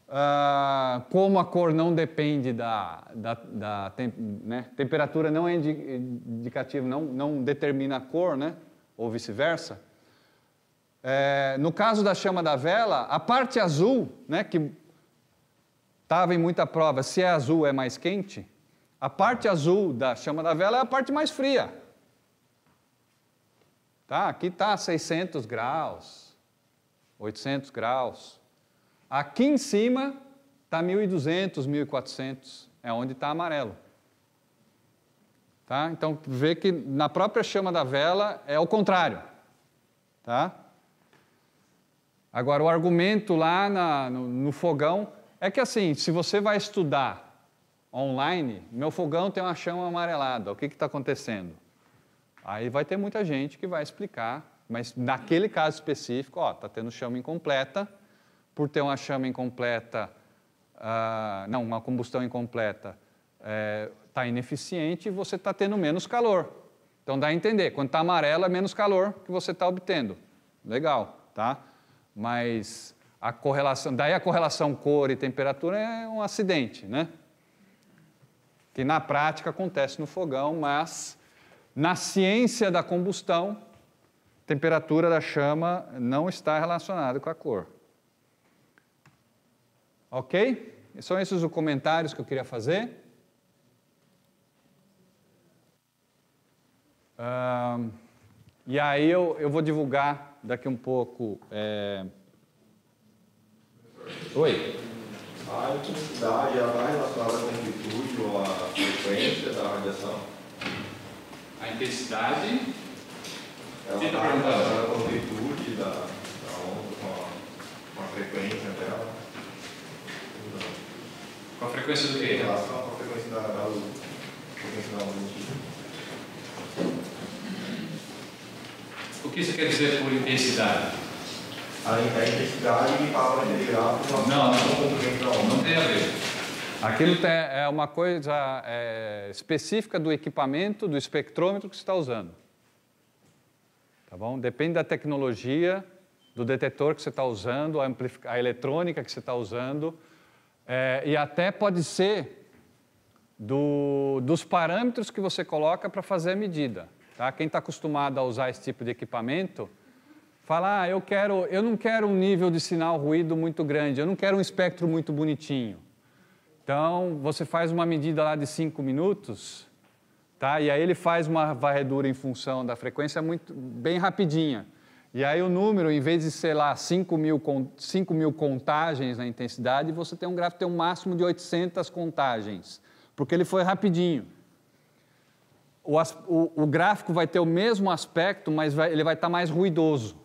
ah, como a cor não depende da, da, da tem, né? temperatura, não é eh, indicativa, não, não determina a cor, né? ou vice-versa, é, no caso da chama da vela, a parte azul, né, que estava em muita prova, se é azul é mais quente, a parte azul da chama da vela é a parte mais fria. Tá? Aqui está 600 graus, 800 graus. Aqui em cima está 1.200, 1.400, é onde está amarelo. Tá? Então, vê que na própria chama da vela é o contrário. Tá? Agora, o argumento lá na, no, no fogão é que, assim, se você vai estudar online, meu fogão tem uma chama amarelada, o que está acontecendo? Aí vai ter muita gente que vai explicar, mas naquele caso específico, ó, está tendo chama incompleta, por ter uma chama incompleta, uh, não, uma combustão incompleta, está é, tá ineficiente e você está tendo menos calor. Então dá a entender, quando está amarela, é menos calor que você está obtendo. Legal, tá? mas a correlação, daí a correlação cor e temperatura é um acidente, né? Que na prática acontece no fogão, mas na ciência da combustão, temperatura da chama não está relacionada com a cor. Ok? São esses os comentários que eu queria fazer. Uh, e aí eu, eu vou divulgar daqui um pouco. É... Oi. A intensidade ela vai relacionada à amplitude ou à frequência da radiação? A intensidade. Ela está relacionada à amplitude da, da onda com a, com a frequência dela. Com a frequência do quê? Em relação à frequência da, da luz. Frequência da luz. O que você quer dizer por intensidade? A, intensidade estava ligada com Não, não, não tem a ver. Aquilo é uma coisa é, específica do equipamento, do espectrômetro que você está usando. Tá bom? Depende da tecnologia, do detetor que você está usando, a, a, eletrônica que você está usando, é, e até pode ser do, dos parâmetros que você coloca para fazer a medida. Tá? Quem está acostumado a usar esse tipo de equipamento, fala, ah, eu, quero, eu não quero um nível de sinal ruído muito grande, eu não quero um espectro muito bonitinho. Então, você faz uma medida lá de 5 minutos, tá? e aí ele faz uma varredura em função da frequência muito, bem rapidinha. E aí o número, em vez de, sei lá, 5 mil, 5 mil contagens na intensidade, você tem um gráfico que tem um máximo de 800 contagens, porque ele foi rapidinho o, o, gráfico vai ter o mesmo aspecto, mas vai, ele vai estar tá mais ruidoso.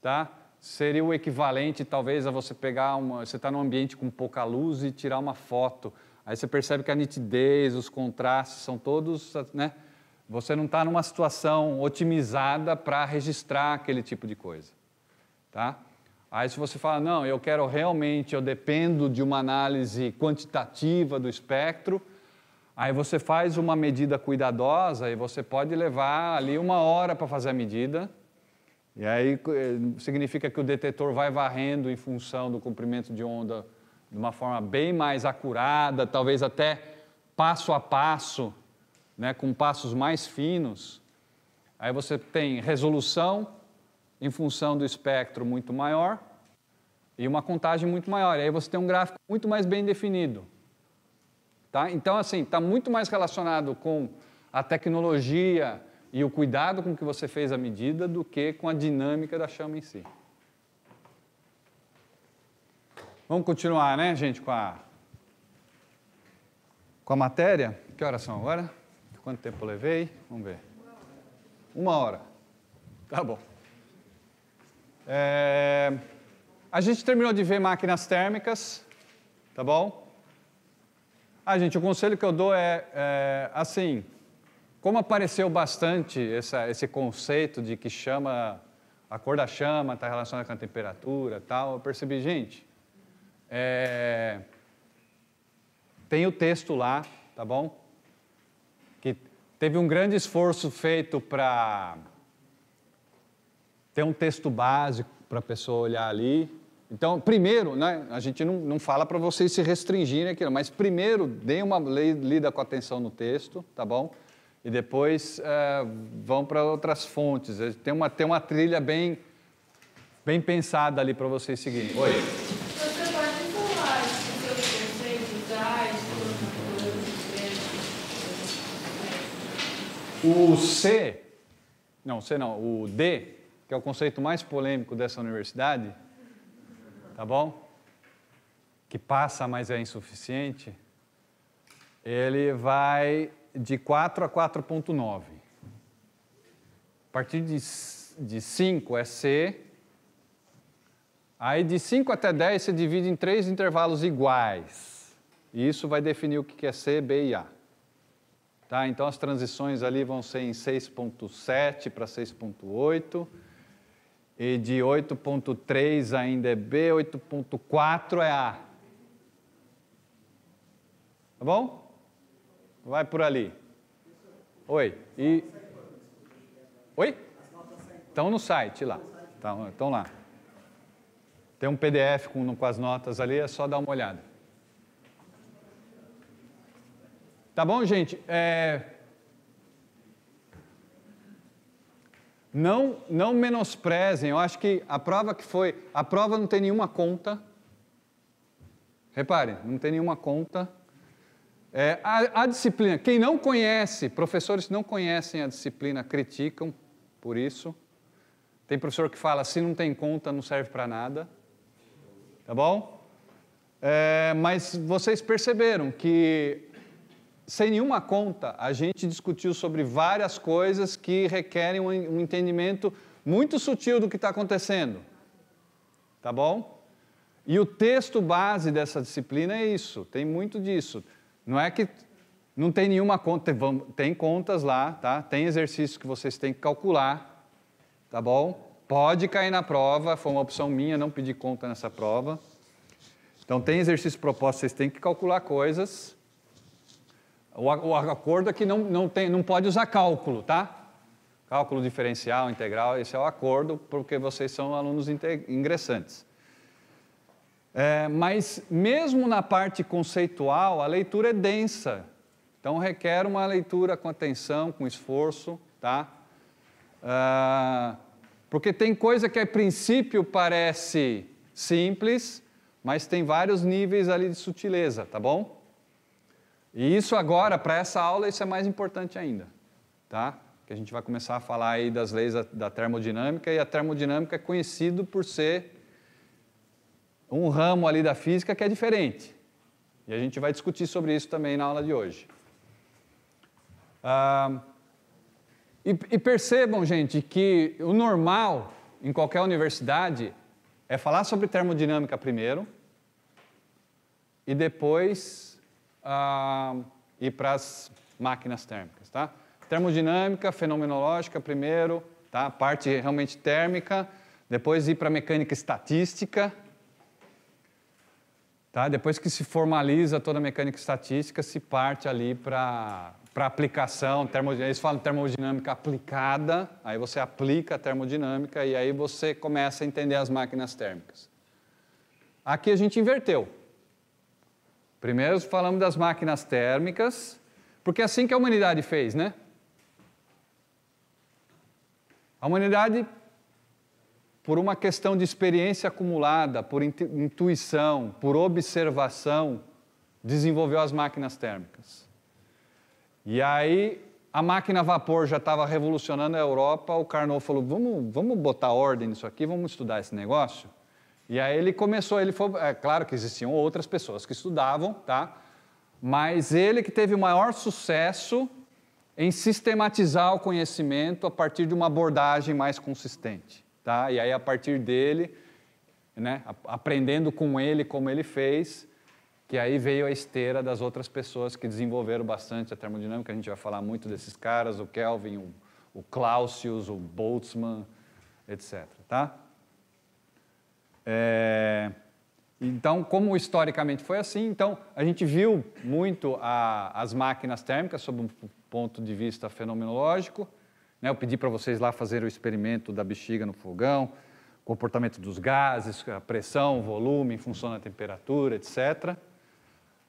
Tá? Seria o equivalente, talvez, a você pegar uma. Você está num ambiente com pouca luz e tirar uma foto. Aí você percebe que a nitidez, os contrastes são todos. Né? Você não está numa situação otimizada para registrar aquele tipo de coisa. Tá? Aí se você fala, não, eu quero realmente, eu dependo de uma análise quantitativa do espectro, Aí você faz uma medida cuidadosa e você pode levar ali uma hora para fazer a medida. E aí eh, significa que o detetor vai varrendo em função do comprimento de onda de uma forma bem mais acurada, talvez até passo a passo, né, com passos mais finos. Aí você tem resolução em função do espectro muito maior e uma contagem muito maior. E aí você tem um gráfico muito mais bem definido. Tá? Então, assim, está muito mais relacionado com a tecnologia e o cuidado com que você fez a medida do que com a dinâmica da chama em si. Vamos continuar, né, gente, com a, com a matéria? Que horas são agora? Quanto tempo eu levei? Vamos ver. Uma hora. Tá bom. É... A gente terminou de ver máquinas térmicas, tá bom? Ah, gente, o conselho que eu dou é, é assim, como apareceu bastante essa, esse conceito de que chama, a cor da chama está relacionada com a temperatura tal, eu percebi, gente, é, tem o texto lá, tá bom? Que teve um grande esforço feito para ter um texto básico para a pessoa olhar ali, então, primeiro, né, a gente não, não fala para vocês se restringirem aqui, mas primeiro deem uma lida com atenção no texto, tá bom? E depois é, vão para outras fontes. Eh, tem uma, tem uma trilha bem, bem pensada ali para vocês seguirem. Oi. O C, não, C não, o D, que é o conceito mais polêmico dessa universidade, tá bom? Que passa, mas é insuficiente. Ele vai de 4 a 4,9. A partir de, de 5 é C. Aí de 5 até 10 você divide em três intervalos iguais. E isso vai definir o que é C, B e A. Tá? Então as transições ali vão ser em 6,7 para 6,8 e de 8.3 ainda é B, 8.4 é A. Tá bom? Vai por ali. Oi. E... Oi? Estão no site lá. Estão, lá. Tem um PDF com, com as notas ali, é só dar uma olhada. Tá bom, gente? É, Não, não menosprezem. Eu acho que a prova que foi, a prova não tem nenhuma conta. Reparem, não tem nenhuma conta. É, a, a, disciplina, quem não conhece, professores que não conhecem a disciplina criticam por isso. Tem professor que fala, se não tem conta, não serve para nada. Tá bom? É, mas vocês perceberam que sem nenhuma conta, a gente discutiu sobre várias coisas que requerem um entendimento muito sutil do que está acontecendo. Tá bom? E o texto base dessa disciplina é isso, tem muito disso. Não é que não tem nenhuma conta, tem contas lá, tá? Tem exercícios que vocês têm que calcular, tá bom? Pode cair na prova, foi uma opção minha não pedir conta nessa prova. Então tem exercício proposto, vocês têm que calcular coisas. O, acordo é que não, não, tem, não pode usar cálculo, tá? Cálculo diferencial, integral, esse é o acordo, porque vocês são alunos ingressantes. É, mas, mesmo na parte conceitual, a leitura é densa. Então, requer uma leitura com atenção, com esforço, tá? É, porque tem coisa que, a princípio, parece simples, mas tem vários níveis ali de sutileza, tá bom? E isso agora, para essa aula, isso é mais importante ainda, tá? Que a gente vai começar a falar aí das leis da, termodinâmica e a termodinâmica é conhecido por ser um ramo ali da física que é diferente. E a gente vai discutir sobre isso também na aula de hoje. Ah, e, e percebam, gente, que o normal em qualquer universidade é falar sobre termodinâmica primeiro e depois uh, e para as máquinas térmicas. Tá? Termodinâmica, fenomenológica primeiro, tá? parte realmente térmica, depois ir para mecânica estatística, Tá? Depois que se formaliza toda a mecânica estatística, se parte ali para aplicação, termodinâmica, eles falam termodinâmica aplicada, aí você aplica a termodinâmica e aí você começa a entender as máquinas térmicas. Aqui a gente inverteu. Primeiro falamos das máquinas térmicas, porque é assim que a humanidade fez, né? A humanidade, por uma questão de experiência acumulada, por intuição, por observação, desenvolveu as máquinas térmicas. E aí a máquina a vapor já estava revolucionando a Europa, o Carnot falou: vamos, vamos botar ordem nisso aqui, vamos estudar esse negócio. E aí ele começou, ele foi, é claro que existiam outras pessoas que estudavam, tá? Mas ele que teve o maior sucesso em sistematizar o conhecimento a partir de uma abordagem mais consistente, tá? E aí a partir dele, né, aprendendo com ele como ele fez, que aí veio a esteira das outras pessoas que desenvolveram bastante a termodinâmica, a gente vai falar muito desses caras, o Kelvin, o, o Clausius, o Boltzmann, etc, tá? É, então, como historicamente foi assim, então a gente viu muito a, as máquinas térmicas sob um ponto de vista fenomenológico. Né? Eu pedi para vocês lá fazer o experimento da bexiga no fogão, comportamento dos gases, a pressão, volume função da temperatura, etc.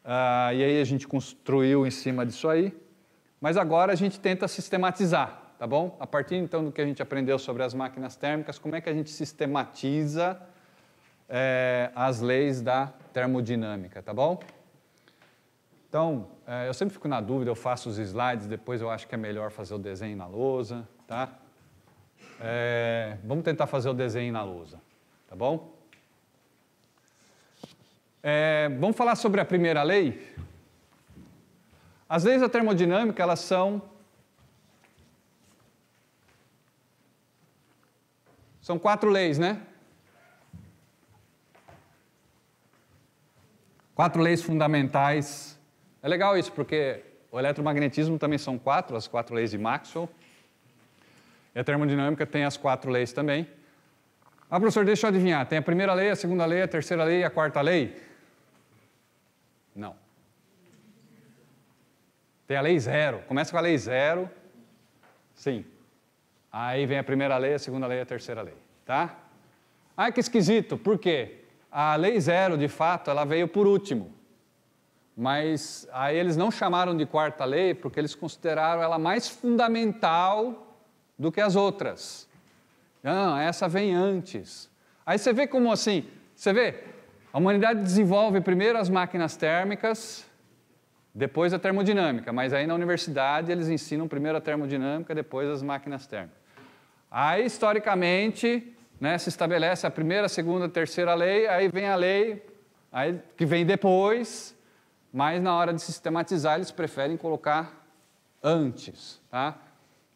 Ah, e aí a gente construiu em cima disso aí. Mas agora a gente tenta sistematizar, tá bom? A partir então do que a gente aprendeu sobre as máquinas térmicas, como é que a gente sistematiza é, as leis da termodinâmica, tá bom? Então, é, eu sempre fico na dúvida, eu faço os slides, depois eu acho que é melhor fazer o desenho na lousa, tá? É, vamos tentar fazer o desenho na lousa, tá bom? É, vamos falar sobre a primeira lei? As leis da termodinâmica, elas são São quatro leis, né? Quatro leis fundamentais. É legal isso, porque o eletromagnetismo também são quatro, as quatro leis de Maxwell. E a termodinâmica tem as quatro leis também. Ah, professor, deixa eu adivinhar. Tem a primeira lei, a segunda lei, a terceira lei e a quarta lei? Não. Tem a lei zero. Começa com a lei zero. Sim. Aí vem a primeira lei, a segunda lei e a terceira lei. Tá? Ah, que esquisito. Por quê? A lei zero, de fato, ela veio por último. Mas aí eles não chamaram de quarta lei porque eles consideraram ela mais fundamental do que as outras. Não, ah, essa vem antes. Aí você vê como assim, você vê, a humanidade desenvolve primeiro as máquinas térmicas, depois a termodinâmica, mas aí na universidade eles ensinam primeiro a termodinâmica, depois as máquinas térmicas. Aí, historicamente, né, se estabelece a primeira, segunda, terceira lei, aí vem a lei aí, que vem depois, mas na hora de sistematizar eles preferem colocar antes, tá?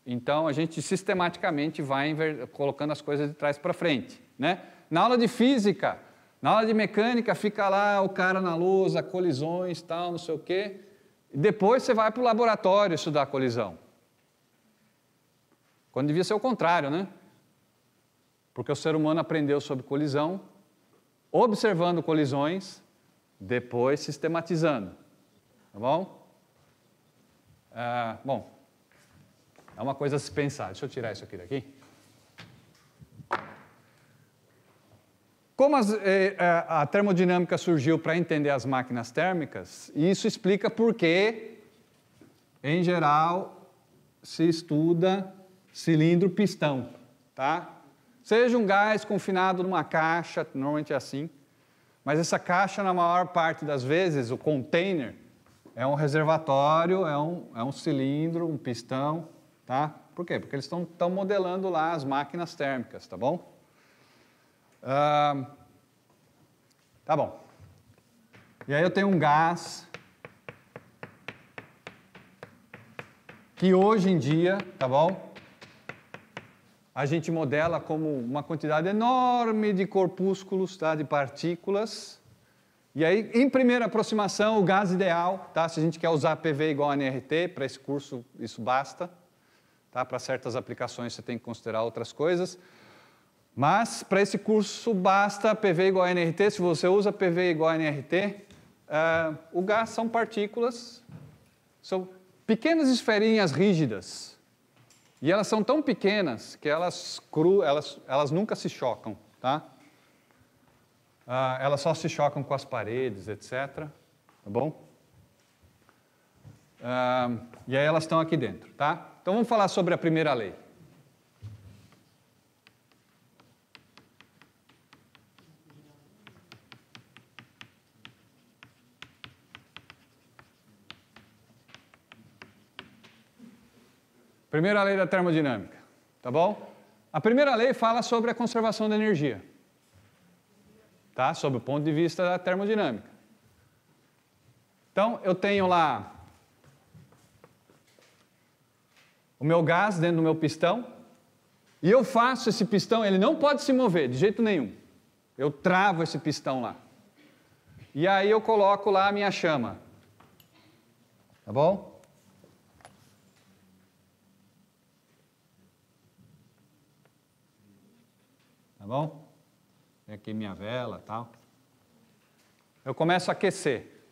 Então a gente sistematicamente vai colocando as coisas de trás para frente, né? Na aula de física, na aula de mecânica fica lá o cara na lousa, colisões, tal, não sei o quê. Depois você vai para o laboratório estudar a colisão. Quando devia ser o contrário, né? Porque o ser humano aprendeu sobre colisão, observando colisões, depois sistematizando. Tá bom? Ah, bom, é uma coisa a se pensar. Deixa eu tirar isso aqui daqui. Como as, eh, eh a termodinâmica surgiu para entender as máquinas térmicas, isso explica por que, em geral, se estuda cilindro-pistão, tá? Seja um gás confinado numa caixa, normalmente é assim, mas essa caixa, na maior parte das vezes, o container, é um reservatório, é um, é um cilindro, um pistão, tá? Por quê? Porque eles estão modelando lá as máquinas térmicas, tá bom? Ah, tá bom. E aí eu tenho um gás que hoje em dia, tá bom? a gente modela como uma quantidade enorme de corpúsculos, tá? de partículas. E aí, em primeira aproximação, o gás ideal, tá? se a gente quer usar PV igual a NRT, para esse curso isso basta. Tá? Para certas aplicações você tem que considerar outras coisas. Mas para esse curso basta PV igual a NRT. Se você usa PV igual a NRT, uh, é, o gás são partículas, são pequenas esferinhas rígidas e elas são tão pequenas que elas, cru, elas, elas nunca se chocam, tá? Ah, elas só se chocam com as paredes, etc. Tá bom? Ah, e aí elas estão aqui dentro, tá? Então vamos falar sobre a primeira lei. Primeira lei da termodinâmica, tá bom? A primeira lei fala sobre a conservação da energia, tá? Sob o ponto de vista da termodinâmica. Então, eu tenho lá o meu gás dentro do meu pistão, e eu faço esse pistão, ele não pode se mover de jeito nenhum. Eu travo esse pistão lá. E aí eu coloco lá a minha chama. Tá bom? Tá bom? Tem aqui minha vela tal. Eu começo a aquecer.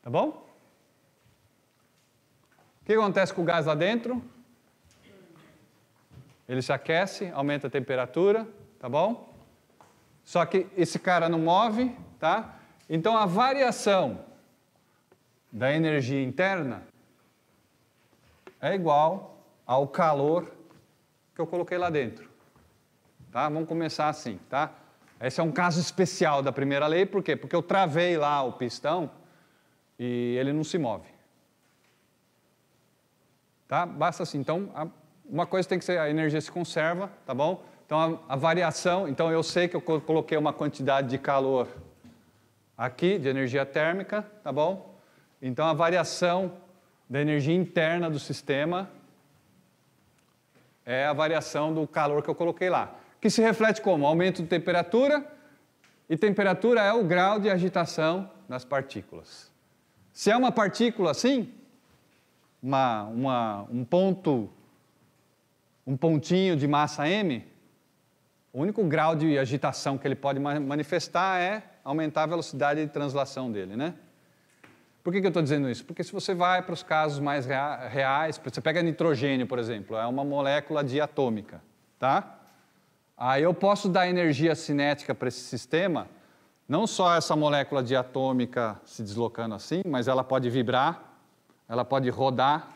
Tá bom? O que acontece com o gás lá dentro? Ele se aquece, aumenta a temperatura, tá bom? Só que esse cara não move, tá? Então a variação da energia interna é igual ao calor que eu coloquei lá dentro. Tá? Vamos começar assim, tá? Esse é um caso especial da primeira lei, por quê? Porque eu travei lá o pistão e ele não se move. Tá? Basta assim, então, uma coisa tem que ser, a energia se conserva, tá bom? Então, a, a variação, então eu sei que eu coloquei uma quantidade de calor aqui, de energia térmica, tá bom? Então, a variação da energia interna do sistema é a variação do calor que eu coloquei lá. Que se reflete como? Aumento de temperatura, e temperatura é o grau de agitação das partículas. Se é uma partícula assim, uma, uma, um ponto, um pontinho de massa m, o único grau de agitação que ele pode manifestar é aumentar a velocidade de translação dele, né? Por que, que eu estou dizendo isso? Porque se você vai para os casos mais reais, você pega nitrogênio, por exemplo, é uma molécula diatômica, tá? Aí eu posso dar energia cinética para esse sistema, não só essa molécula diatômica se deslocando assim, mas ela pode vibrar, ela pode rodar.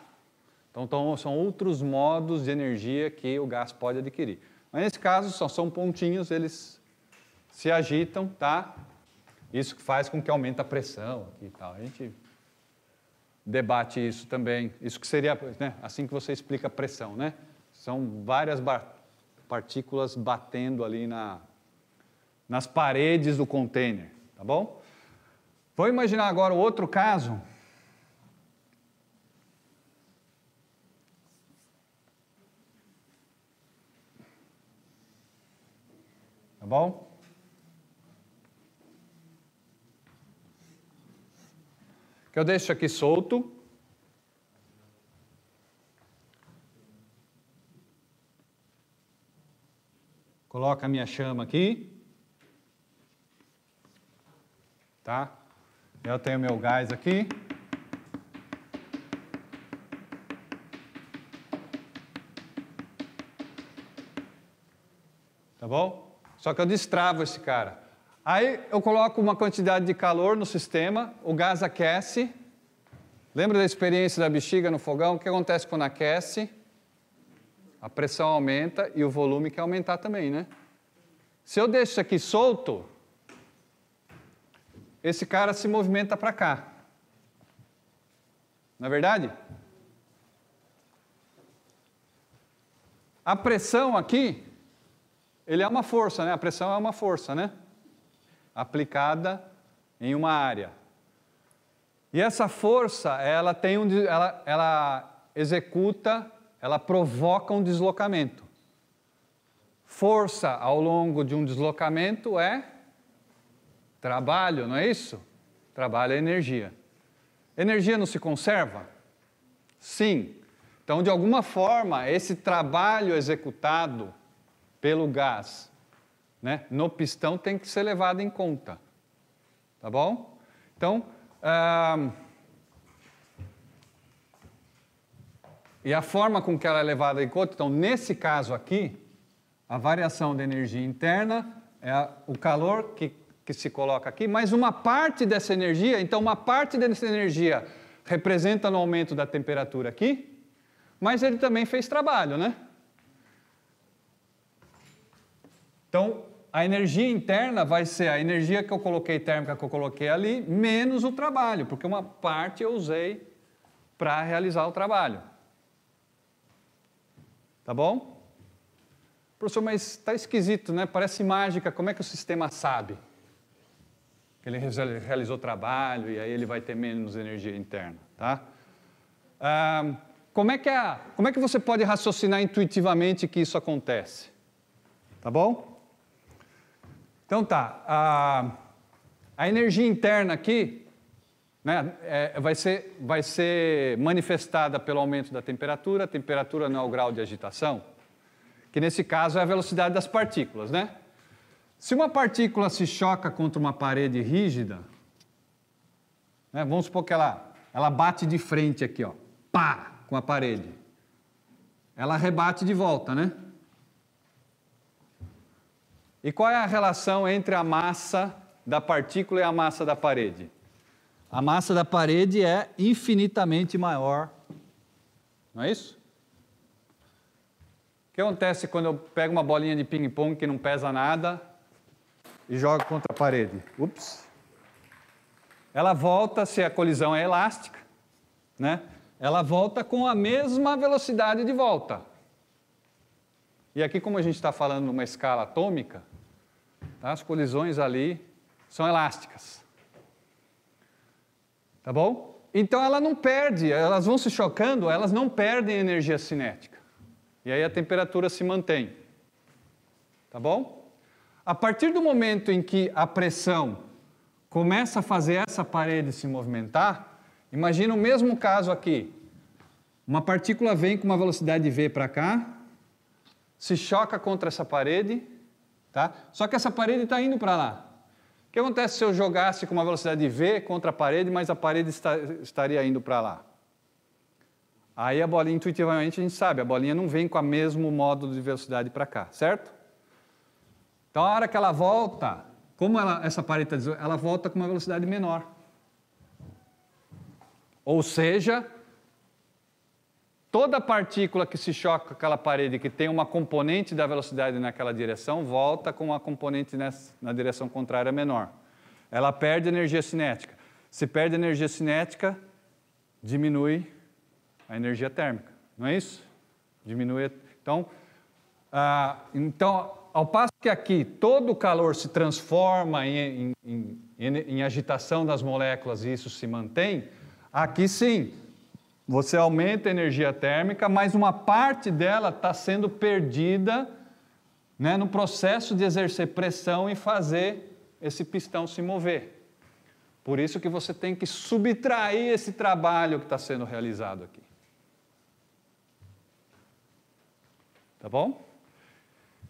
Então, então são outros modos de energia que o gás pode adquirir. Mas nesse caso, só são pontinhos, eles se agitam, tá? Isso faz com que aumente a pressão e tal. A gente debate isso também. Isso que seria né, assim que você explica pressão, né? São várias partículas batendo ali na, nas paredes do container, tá bom? Vou imaginar agora outro caso. Tá bom? que eu deixo aqui solto. Coloca a minha chama aqui. Tá? Eu tenho meu gás aqui. Tá bom? Só que eu destravo esse cara. Aí eu coloco uma quantidade de calor no sistema, o gás aquece. Lembra da experiência da bexiga no fogão? O que acontece quando aquece? A pressão aumenta e o volume quer aumentar também, né? Se eu deixo isso aqui solto, esse cara se movimenta para cá. Não é verdade? A pressão aqui, ele é uma força, né? A pressão é uma força, né? aplicada em uma área. E essa força, ela, tem um, ela, ela executa, ela provoca um deslocamento. Força ao longo de um deslocamento é trabalho, não é isso? Trabalho é energia. Energia não se conserva? Sim. Então, de alguma forma, esse trabalho executado pelo gás né, no pistão tem que ser levado em conta. Tá bom? Então, ah, e a forma com que ela é levada em conta, então, nesse caso aqui, a variação de energia interna é a, o calor que, que se coloca aqui, mas uma parte dessa energia, então, uma parte dessa energia representa no aumento da temperatura aqui, mas ele também fez trabalho, né? Então, a energia interna vai ser a energia que eu coloquei térmica que eu coloquei ali, menos o trabalho, porque uma parte eu usei para realizar o trabalho. Tá bom? Professor, mas está esquisito, né? Parece mágica. Como é que o sistema sabe? Que ele realizou trabalho e aí ele vai ter menos energia interna, tá? Ah, como, é que é? como é que você pode raciocinar intuitivamente que isso acontece? Tá bom? Então tá, a, a energia interna aqui né, é, vai, ser, vai ser manifestada pelo aumento da temperatura, a temperatura não é o grau de agitação, que nesse caso é a velocidade das partículas, né? Se uma partícula se choca contra uma parede rígida, né, vamos supor que ela, ela bate de frente aqui, ó, pá, com a parede. Ela rebate de volta, né? E qual é a relação entre a massa da partícula e a massa da parede? A massa da parede é infinitamente maior, não é isso? O que acontece quando eu pego uma bolinha de ping-pong que não pesa nada e jogo contra a parede? Ups! Ela volta, se a colisão é elástica, né? ela volta com a mesma velocidade de volta. E aqui, como a gente está falando numa escala atômica, Tá? As colisões ali são elásticas. Tá bom? Então ela não perde, elas vão se chocando, elas não perdem energia cinética. E aí a temperatura se mantém. Tá bom? A partir do momento em que a pressão começa a fazer essa parede se movimentar, imagina o mesmo caso aqui. Uma partícula vem com uma velocidade v para cá, se choca contra essa parede Tá? Só que essa parede está indo para lá. O que acontece se eu jogasse com uma velocidade v contra a parede, mas a parede está, estaria indo para lá? Aí a bolinha, intuitivamente, a gente sabe, a bolinha não vem com o mesmo módulo de velocidade para cá, certo? Então, a hora que ela volta, como ela, essa parede está ela volta com uma velocidade menor. Ou seja, Toda partícula que se choca com aquela parede que tem uma componente da velocidade naquela direção volta com uma componente nessa, na direção contrária menor. Ela perde energia cinética. Se perde energia cinética, diminui a energia térmica. Não é isso? Diminui. Então, ah, então, ao passo que aqui todo o calor se transforma em, em, em, em agitação das moléculas e isso se mantém, aqui sim, você aumenta a energia térmica, mas uma parte dela está sendo perdida né, no processo de exercer pressão e fazer esse pistão se mover. Por isso que você tem que subtrair esse trabalho que está sendo realizado aqui. Tá bom?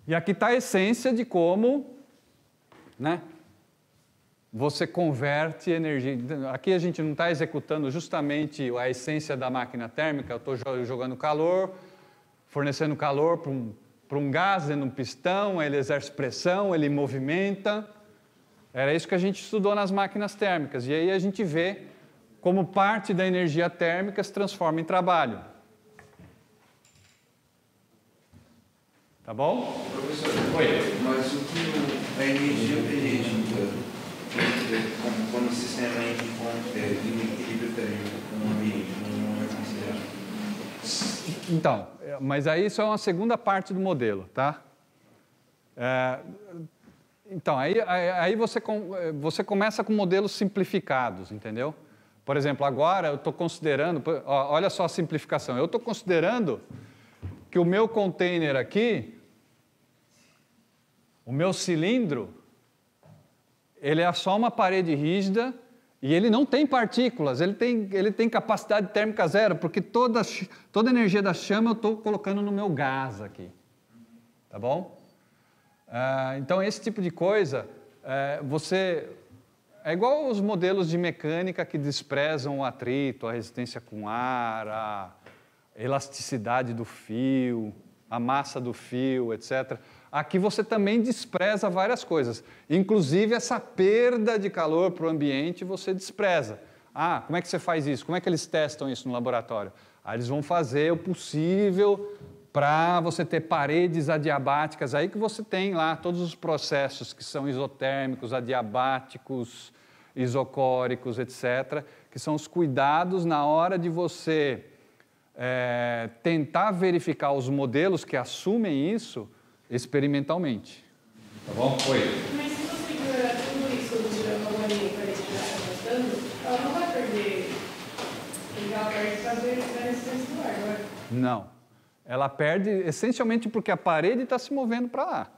E aqui está a essência de como né, você converte energia. Aqui a gente não está executando justamente a essência da máquina térmica, eu estou jogando calor, fornecendo calor para um, para um gás dentro de um pistão, ele exerce pressão, ele movimenta. Era isso que a gente estudou nas máquinas térmicas. E aí a gente vê como parte da energia térmica se transforma em trabalho. Tá bom? Professor, Oi. mas o que a energia permite? como quando o sistema em é, equilíbrio térmico ambiente, não é considerado. Então, mas aí isso é uma segunda parte do modelo, tá? É, então, aí, aí você, você começa com modelos simplificados, entendeu? Por exemplo, agora eu estou considerando, olha só a simplificação, eu estou considerando que o meu container aqui, o meu cilindro, ele é só uma parede rígida e ele não tem partículas, ele tem, ele tem capacidade térmica zero, porque toda, toda a energia da chama eu estou colocando no meu gás aqui. Tá bom? Ah, então, esse tipo de coisa, eh, você. É igual os modelos de mecânica que desprezam o atrito, a resistência com ar, a elasticidade do fio, a massa do fio, etc aqui você também despreza várias coisas. Inclusive, essa perda de calor para o ambiente você despreza. Ah, como é que você faz isso? Como é que eles testam isso no laboratório? Aí ah, eles vão fazer o possível para você ter paredes adiabáticas, aí que você tem lá todos os processos que são isotérmicos, adiabáticos, isocóricos, etc., que são os cuidados na hora de você é, tentar verificar os modelos que assumem isso, experimentalmente. Tá bom? Oi. Mas se você tudo isso para ela não vai perder. Ela perde fazer Não. Ela perde essencialmente porque a parede está se movendo para lá.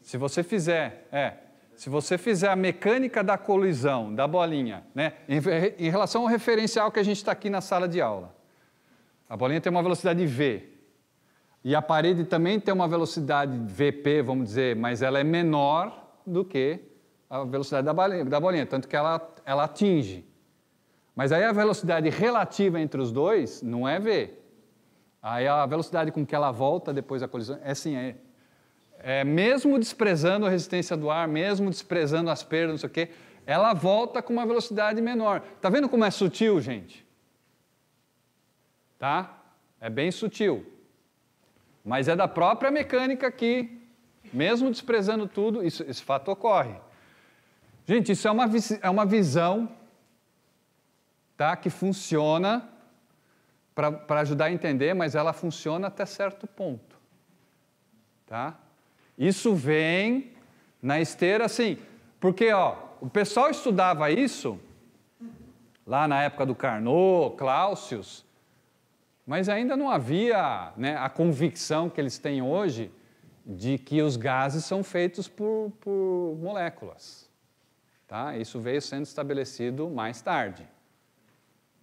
Se você fizer, é, se você fizer a mecânica da colisão da bolinha, né, em, em relação ao referencial que a gente está aqui na sala de aula, a bolinha tem uma velocidade v, e a parede também tem uma velocidade VP, vamos dizer, mas ela é menor do que a velocidade da bolinha, tanto que ela, ela atinge. Mas aí a velocidade relativa entre os dois não é V. Aí a velocidade com que ela volta depois da colisão é sim, é, é mesmo desprezando a resistência do ar, mesmo desprezando as perdas, não sei o quê, ela volta com uma velocidade menor. Tá vendo como é sutil, gente? Tá? É bem sutil. Mas é da própria mecânica que, mesmo desprezando tudo, isso, esse fato ocorre. Gente, isso é uma, é uma visão tá, que funciona para ajudar a entender, mas ela funciona até certo ponto. Tá? Isso vem na esteira assim, porque ó, o pessoal estudava isso lá na época do Carnot, Cláusius mas ainda não havia né, a convicção que eles têm hoje de que os gases são feitos por, por moléculas. Tá? Isso veio sendo estabelecido mais tarde.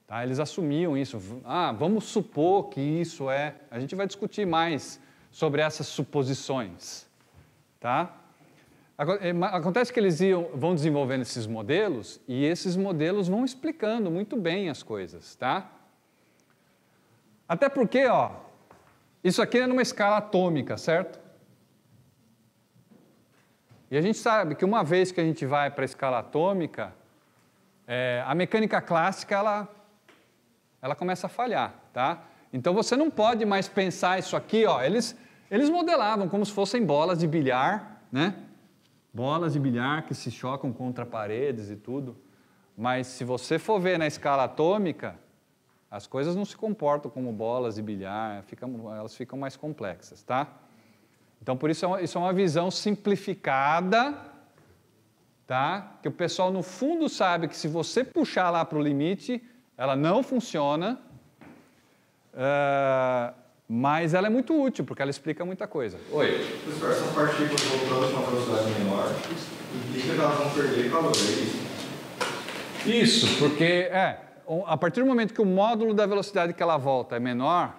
Tá? Eles assumiam isso. Ah, vamos supor que isso é. A gente vai discutir mais sobre essas suposições. Tá? Eh, acontece que eles iam, vão desenvolvendo esses modelos e esses modelos vão explicando muito bem as coisas. Tá? Até porque, ó, isso aqui é numa escala atômica, certo? E a gente sabe que uma vez que a gente vai para a escala atômica, é, a mecânica clássica ela, ela começa a falhar, tá? Então você não pode mais pensar isso aqui, ó. Eles, eles modelavam como se fossem bolas de bilhar, né? Bolas de bilhar que se chocam contra paredes e tudo. Mas se você for ver na escala atômica, as coisas não se comportam como bolas de bilhar, ficam, elas ficam mais complexas, tá? Então, por isso, é isso é uma visão simplificada, tá? Que o pessoal, no fundo, sabe que se você puxar lá para o limite, ela não funciona, uh, mas ela é muito útil, porque ela explica muita coisa. Oi? Professor, são partículas voltando com uma velocidade menor implica é que elas vão perder calor, é isso? Isso, porque, é a partir do momento que o módulo da velocidade que ela volta é menor,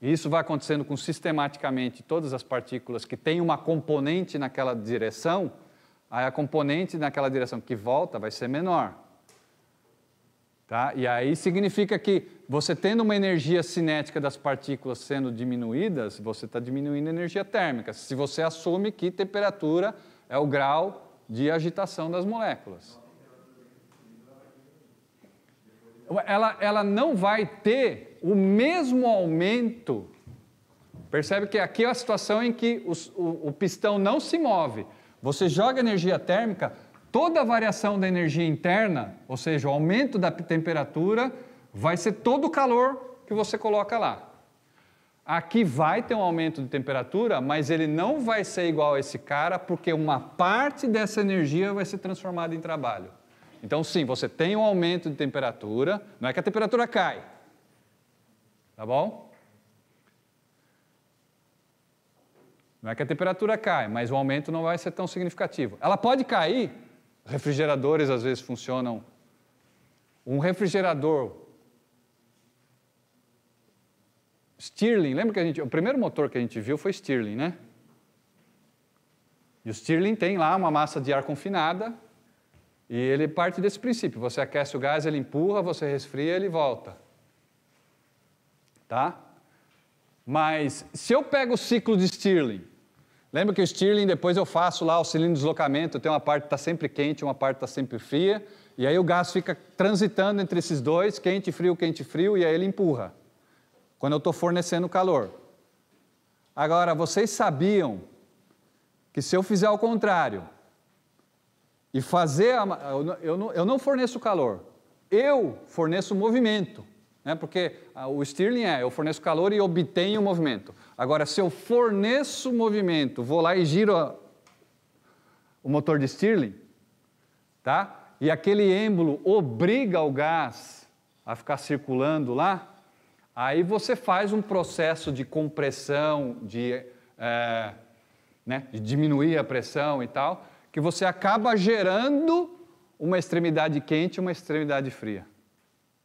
e isso vai acontecendo com sistematicamente todas as partículas que têm uma componente naquela direção, aí a componente naquela direção que volta vai ser menor. Tá? E aí significa que você tendo uma energia cinética das partículas sendo diminuídas, você está diminuindo a energia térmica, se você assume que temperatura é o grau de agitação das moléculas ela, ela não vai ter o mesmo aumento. Percebe que aqui é a situação em que os, o, o pistão não se move. Você joga energia térmica, toda a variação da energia interna, ou seja, o aumento da temperatura, vai ser todo o calor que você coloca lá. Aqui vai ter um aumento de temperatura, mas ele não vai ser igual a esse cara, porque uma parte dessa energia vai ser transformada em trabalho. Então, sim, você tem um aumento de temperatura, não é que a temperatura cai. Tá bom? Não é que a temperatura cai, mas o aumento não vai ser tão significativo. Ela pode cair, refrigeradores às vezes funcionam. Um refrigerador Stirling, lembra que a gente, o primeiro motor que a gente viu foi Stirling, né? E o Stirling tem lá uma massa de ar confinada e ele parte desse princípio: você aquece o gás, ele empurra, você resfria, ele volta. Tá? Mas se eu pego o ciclo de Stirling, lembra que o Stirling depois eu faço lá o cilindro de deslocamento, eu tenho uma parte que está sempre quente, uma parte que está sempre fria, e aí o gás fica transitando entre esses dois, quente, frio, quente, frio, e aí ele empurra, quando eu estou fornecendo calor. Agora, vocês sabiam que se eu fizer o contrário, e fazer. A, eu, não, eu não forneço calor, eu forneço movimento. Né? Porque ah, o Stirling é: eu forneço calor e obtenho movimento. Agora, se eu forneço movimento, vou lá e giro a, o motor de Stirling, tá? e aquele êmbolo obriga o gás a ficar circulando lá, aí você faz um processo de compressão, de, é, né, de diminuir a pressão e tal, que você acaba gerando uma extremidade quente e uma extremidade fria.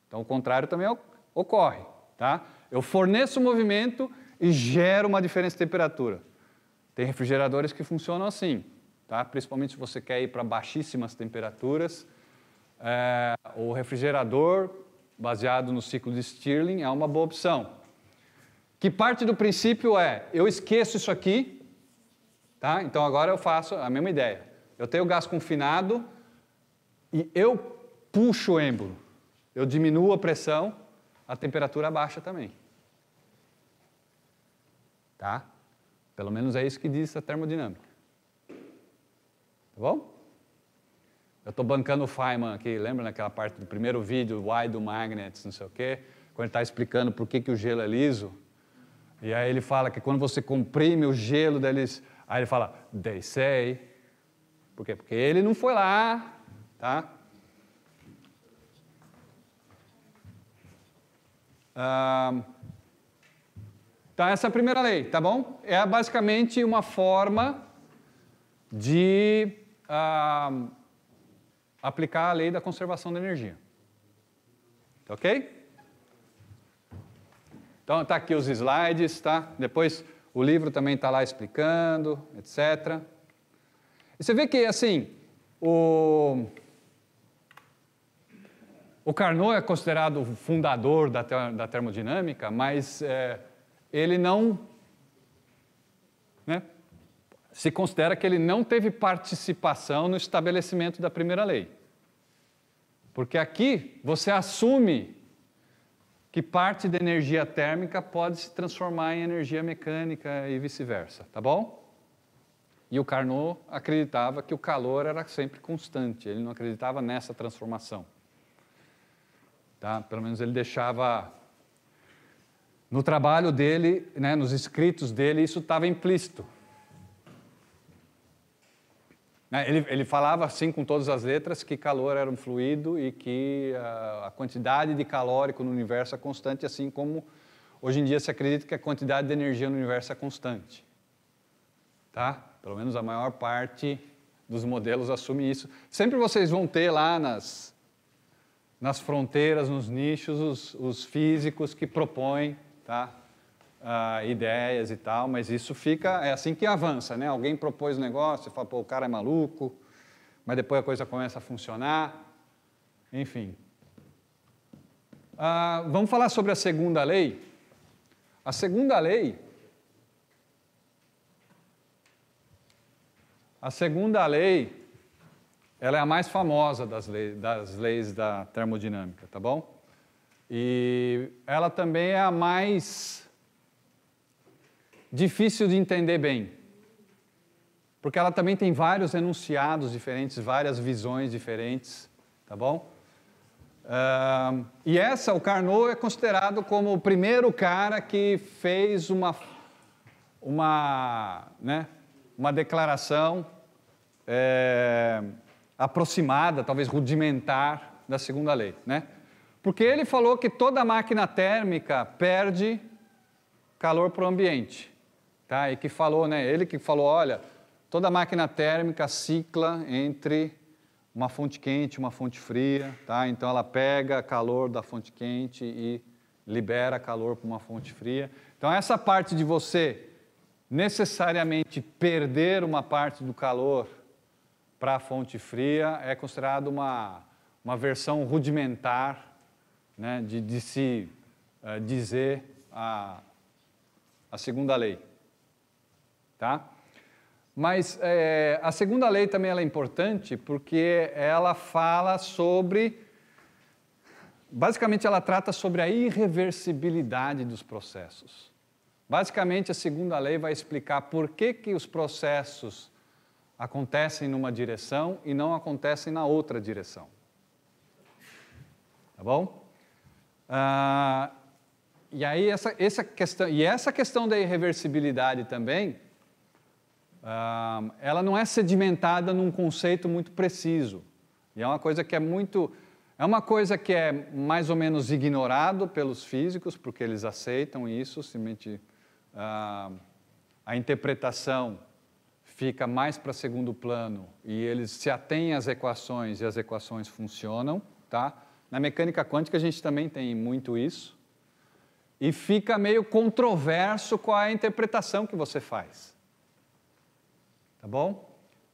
Então, o contrário também ocorre. Tá? Eu forneço movimento e gero uma diferença de temperatura. Tem refrigeradores que funcionam assim, tá? principalmente se você quer ir para baixíssimas temperaturas. É, o refrigerador, baseado no ciclo de Stirling, é uma boa opção. Que parte do princípio é: eu esqueço isso aqui, tá? então agora eu faço a mesma ideia. Eu tenho gás confinado e eu puxo o êmbolo. Eu diminuo a pressão, a temperatura baixa também. Tá? Pelo menos é isso que diz a termodinâmica. Tá bom? Eu estou bancando o Feynman aqui, lembra naquela parte do primeiro vídeo, Why do Magnets, não sei o quê, quando ele está explicando por que, que o gelo é liso. E aí ele fala que quando você comprime o gelo deles, aí ele fala, they say, por quê? Porque ele não foi lá, tá? Ah, então, essa é a primeira lei, tá bom? É basicamente uma forma de ah, aplicar a lei da conservação da energia. Tá ok? Então, tá aqui os slides, tá? Depois o livro também está lá explicando, etc. E você vê que, assim, o, o Carnot é considerado o fundador da, ter, da termodinâmica, mas é, ele não. Né, se considera que ele não teve participação no estabelecimento da primeira lei. Porque aqui você assume que parte da energia térmica pode se transformar em energia mecânica e vice-versa, tá bom? E o Carnot acreditava que o calor era sempre constante, ele não acreditava nessa transformação. Tá? Pelo menos ele deixava. No trabalho dele, né, nos escritos dele, isso estava implícito. Né, ele, ele, falava assim com todas as letras que calor era um fluido e que a, ah, a, quantidade de calórico no universo é constante, assim como hoje em dia se acredita que a quantidade de energia no universo é constante. Tá? Pelo menos a maior parte dos modelos assume isso. Sempre vocês vão ter lá nas, nas fronteiras, nos nichos, os, os físicos que propõem tá? Uh, ideias e tal, mas isso fica, é assim que avança, né? Alguém propôs o um negócio, fala, pô, o cara é maluco, mas depois a coisa começa a funcionar, enfim. Uh, vamos falar sobre a segunda lei? A segunda lei A segunda lei, ela é a mais famosa das, lei, das leis da termodinâmica, tá bom? E ela também é a mais difícil de entender bem. Porque ela também tem vários enunciados diferentes, várias visões diferentes, tá bom? Uh, e essa, o Carnot é considerado como o primeiro cara que fez uma, uma, né, uma declaração é, aproximada, talvez rudimentar, da segunda lei. Né? Porque ele falou que toda máquina térmica perde calor para o ambiente. Tá? E que falou, né? Ele que falou, olha, toda máquina térmica cicla entre uma fonte quente e uma fonte fria, tá? Então ela pega calor da fonte quente e libera calor para uma fonte fria. Então essa parte de você necessariamente perder uma parte do calor para a fonte fria é considerado uma, uma versão rudimentar né, de, de se uh, dizer a, a segunda lei. Tá? Mas é, a segunda lei também é importante porque ela fala sobre. Basicamente, ela trata sobre a irreversibilidade dos processos. Basicamente, a segunda lei vai explicar por que, que os processos acontecem numa direção e não acontecem na outra direção. Tá bom? Ah, e aí essa, essa questão e essa questão da irreversibilidade também, ah, ela não é sedimentada num conceito muito preciso. E é uma coisa que é muito é uma coisa que é mais ou menos ignorado pelos físicos, porque eles aceitam isso, simplesmente ah, a interpretação fica mais para segundo plano e eles se atêm às equações e as equações funcionam, tá? Na mecânica quântica a gente também tem muito isso. E fica meio controverso qual é a interpretação que você faz. Tá bom?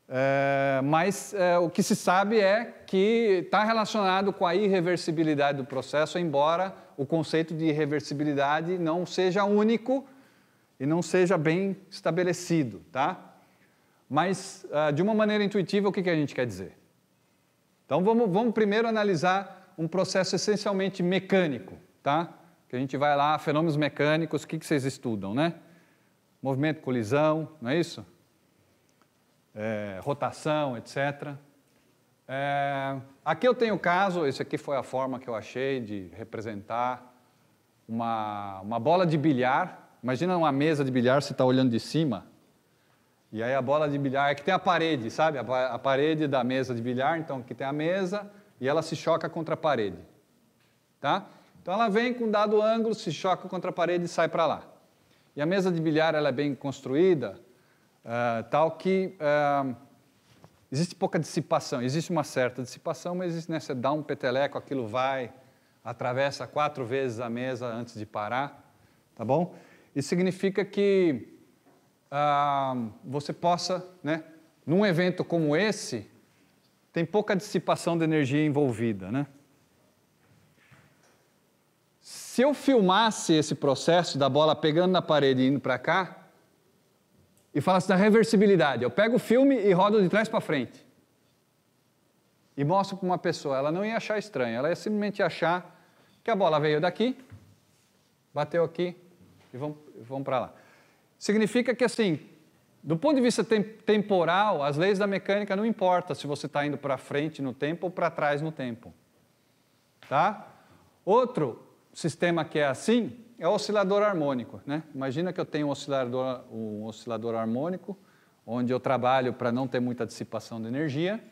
É, mas é, o que se sabe é que está relacionado com a irreversibilidade do processo, embora o conceito de irreversibilidade não seja único e não seja bem estabelecido, tá? Mas, ah, de uma maneira intuitiva, o que a gente quer dizer? Então, vamos, vamos primeiro analisar um processo essencialmente mecânico, tá? Que a gente vai lá, fenômenos mecânicos, o que, que vocês estudam, né? Movimento, colisão, não é isso? É, rotação, etc. É, aqui eu tenho o caso, esse aqui foi a forma que eu achei de representar uma, uma bola de bilhar Imagina uma mesa de bilhar, você está olhando de cima, e aí a bola de bilhar é que tem a parede, sabe? A parede da mesa de bilhar, então que tem a mesa e ela se choca contra a parede, tá? Então ela vem com um dado ângulo, se choca contra a parede e sai para lá. E a mesa de bilhar ela é bem construída, uh, tal que uh, existe pouca dissipação, existe uma certa dissipação, mas existe, né, você dá um peteleco, aquilo vai, atravessa quatro vezes a mesa antes de parar, tá bom? Isso significa que ah, você possa, né, num evento como esse, tem pouca dissipação de energia envolvida. Né? Se eu filmasse esse processo da bola pegando na parede e indo para cá, e falasse da reversibilidade, eu pego o filme e rodo de trás para frente. E mostro para uma pessoa, ela não ia achar estranho, ela ia simplesmente achar que a bola veio daqui, bateu aqui, e vão, para lá. Significa que, assim, do ponto de vista tem, temporal, as leis da mecânica não importa se você está indo para frente no tempo ou para trás no tempo. Tá? Outro sistema que é assim é o oscilador harmônico. Né? Imagina que eu tenho um oscilador, um oscilador harmônico, onde eu trabalho para não ter muita dissipação de energia.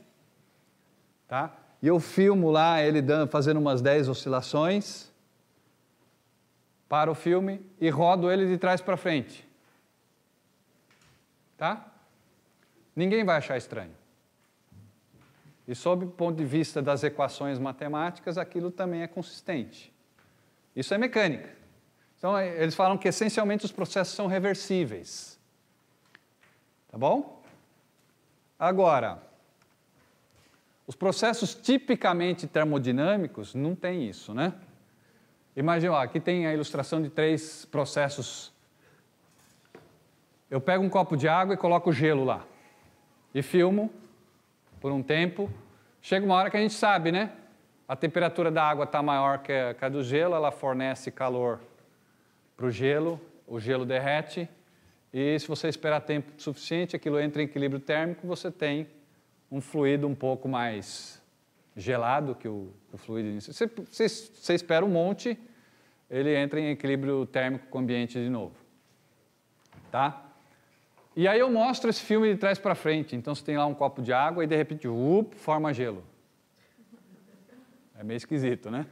Tá? E eu filmo lá ele dando, fazendo umas 10 oscilações para o filme e rodo ele de trás para frente. Tá? Ninguém vai achar estranho. E sob o ponto de vista das equações matemáticas, aquilo também é consistente. Isso é mecânica. Então, é, eles falam que essencialmente os processos são reversíveis. Tá bom? Agora, os processos tipicamente termodinâmicos não têm isso, né? Imagina, ó, aqui tem a ilustração de três processos. Eu pego um copo de água e coloco gelo lá. E filmo por um tempo. Chega uma hora que a gente sabe, né? A temperatura da água está maior que a, do gelo, ela fornece calor para o gelo, o gelo derrete. E se você esperar tempo suficiente, aquilo entra em equilíbrio térmico, você tem um fluido um pouco mais gelado que o, o fluido inicia. Você, você, você espera um monte, ele entra em equilíbrio térmico com o ambiente de novo. Tá? E aí eu mostro esse filme de trás para frente. Então você tem lá um copo de água e de repente, up, forma gelo. É meio esquisito, né?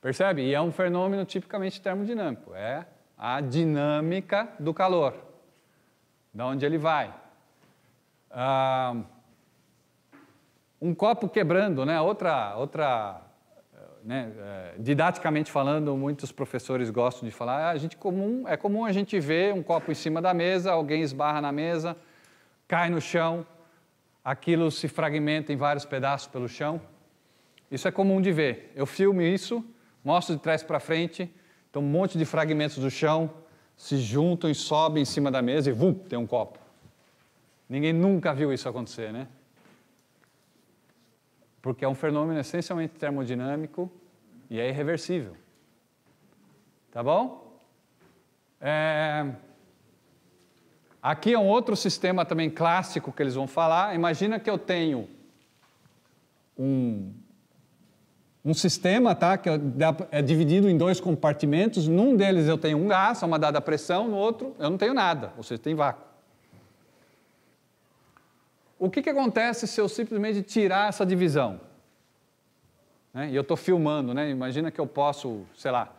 Percebe? E é um fenômeno tipicamente termodinâmico. É a dinâmica do calor, da onde ele vai. Ah, um copo quebrando, né? Outra, outra, né? É, didaticamente falando, muitos professores gostam de falar. Ah, a gente comum é comum a gente ver um copo em cima da mesa, alguém esbarra na mesa, cai no chão, aquilo se fragmenta em vários pedaços pelo chão. Isso é comum de ver. Eu filmo isso, mostro de trás para frente, então um monte de fragmentos do chão se juntam e sobem em cima da mesa e vum, tem um copo. Ninguém nunca viu isso acontecer, né? porque é um fenômeno essencialmente termodinâmico e é irreversível. Tá bom? É... Aqui é um outro sistema também clássico que eles vão falar. Imagina que eu tenho um, um sistema tá, que é dividido em dois compartimentos. Num deles eu tenho um gás a uma dada pressão, no outro eu não tenho nada, ou seja, tem vácuo. O que, que acontece se eu simplesmente tirar essa divisão? Né? E eu estou filmando, né? imagina que eu posso, sei lá,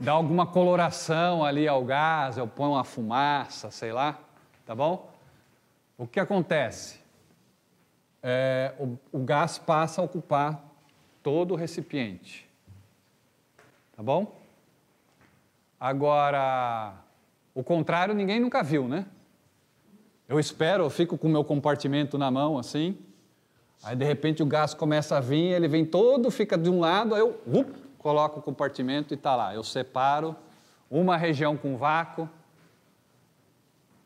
dar alguma coloração ali ao gás, eu ponho uma fumaça, sei lá, tá bom? O que acontece? É, o, o gás passa a ocupar todo o recipiente, tá bom? Agora, o contrário ninguém nunca viu, né? Eu espero, eu fico com o meu compartimento na mão assim. Aí de repente o gás começa a vir, ele vem todo, fica de um lado, aí eu up, coloco o compartimento e está lá. Eu separo uma região com vácuo.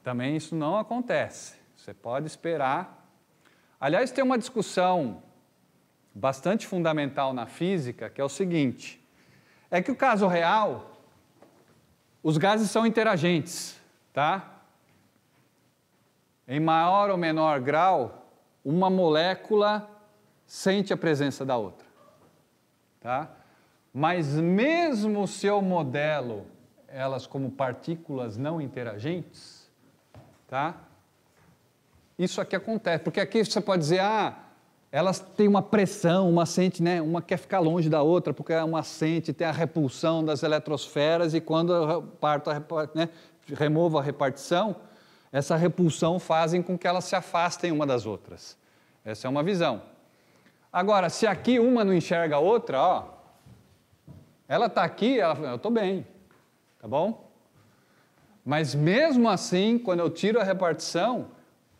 Também isso não acontece. Você pode esperar. Aliás, tem uma discussão bastante fundamental na física que é o seguinte: é que o caso real, os gases são interagentes, tá? em maior ou menor grau, uma molécula sente a presença da outra. Tá? Mas mesmo se eu modelo elas como partículas não interagentes, tá? Isso aqui acontece, porque aqui você pode dizer, ah, elas têm uma pressão, uma sente, né? Uma quer ficar longe da outra, porque é uma sente, tem a repulsão das eletrosferas, e quando eu parto, né, removo a repartição, essa repulsão fazem com que elas se afastem uma das outras. Essa é uma visão. Agora, se aqui uma não enxerga a outra, ó, ela está aqui, ela fala, eu estou bem, tá bom? Mas mesmo assim, quando eu tiro a repartição,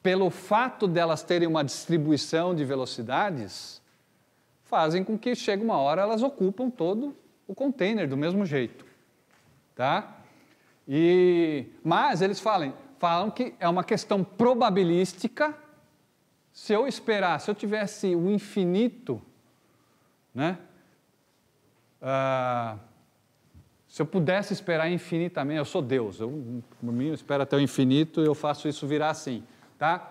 pelo fato delas terem uma distribuição de velocidades, fazem com que chegue uma hora elas ocupam todo o container do mesmo jeito, tá? E mas eles falam, falam que é uma questão probabilística. Se eu esperar, se eu tivesse o infinito, né? Ah, se eu pudesse esperar infinitamente, eu sou Deus, eu, por mim, eu espero até o infinito, e eu faço isso virar assim, tá?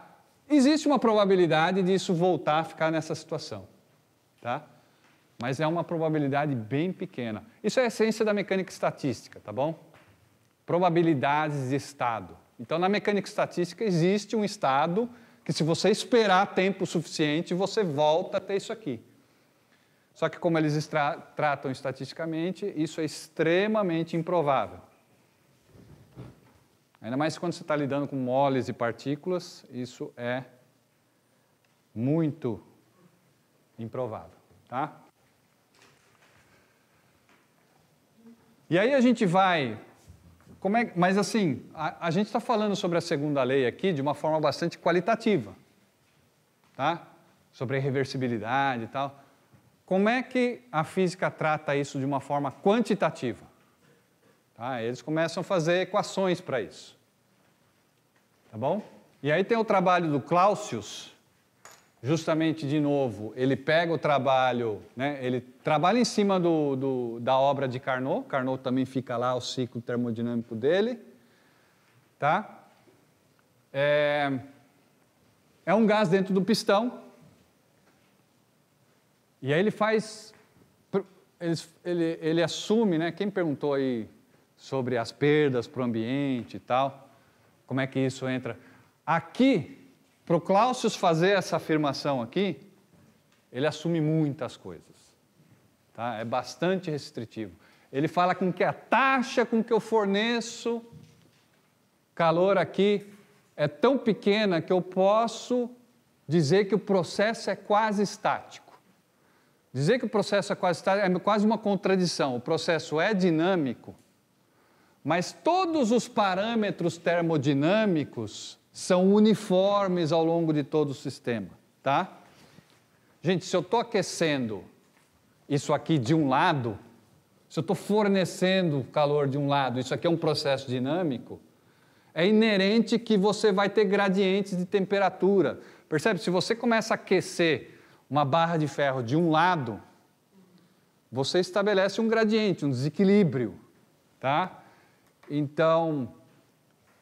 Existe uma probabilidade de isso voltar a ficar nessa situação, tá? Mas é uma probabilidade bem pequena. Isso é a essência da mecânica estatística, tá bom? Probabilidades de estado. Então, na mecânica estatística, existe um estado que, se você esperar tempo suficiente, você volta a ter isso aqui. Só que, como eles tratam estatisticamente, isso é extremamente improvável. Ainda mais quando você está lidando com moles e partículas, isso é muito improvável. Tá? E aí a gente vai é, mas assim, a, a gente está falando sobre a segunda lei aqui de uma forma bastante qualitativa, tá? Sobre a irreversibilidade e tal. Como é que a física trata isso de uma forma quantitativa? Tá? Eles começam a fazer equações para isso, tá bom? E aí tem o trabalho do Clausius, justamente de novo, ele pega o trabalho, né? ele trabalha em cima do, do, da obra de Carnot, Carnot também fica lá, o ciclo termodinâmico dele. Tá? É, é um gás dentro do pistão. E aí ele faz. Ele, ele, ele assume, né? Quem perguntou aí sobre as perdas para o ambiente e tal, como é que isso entra? Aqui para o Clausius fazer essa afirmação aqui, ele assume muitas coisas. Tá? É bastante restritivo. Ele fala com que a taxa com que eu forneço calor aqui é tão pequena que eu posso dizer que o processo é quase estático. Dizer que o processo é quase estático é quase uma contradição. O processo é dinâmico, mas todos os parâmetros termodinâmicos são uniformes ao longo de todo o sistema, tá? Gente, se eu estou aquecendo isso aqui de um lado, se eu estou fornecendo calor de um lado, isso aqui é um processo dinâmico, é inerente que você vai ter gradientes de temperatura. Percebe? Se você começa a aquecer uma barra de ferro de um lado, você estabelece um gradiente, um desequilíbrio, tá? Então,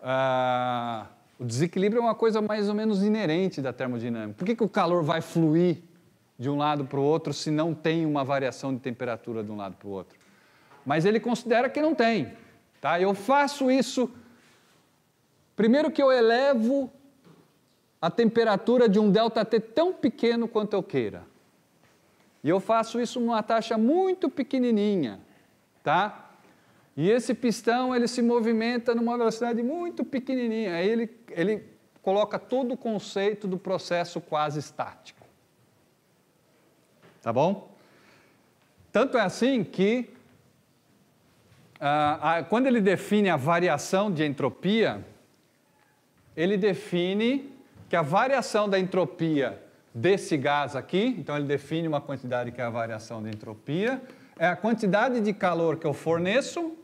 ah, o desequilíbrio é uma coisa mais ou menos inerente da termodinâmica. Por que, que o calor vai fluir de um lado para o outro se não tem uma variação de temperatura de um lado para o outro? Mas ele considera que não tem. Tá? Eu faço isso. Primeiro que eu elevo a temperatura de um ΔT tão pequeno quanto eu queira. E eu faço isso numa taxa muito pequenininha, tá? E esse pistão ele se movimenta numa velocidade muito pequenininha. Aí ele, ele coloca todo o conceito do processo quase estático. Tá bom? Tanto é assim que ah, a, quando ele define a variação de entropia, ele define que a variação da entropia desse gás aqui, então ele define uma quantidade que é a variação de entropia, é a quantidade de calor que eu forneço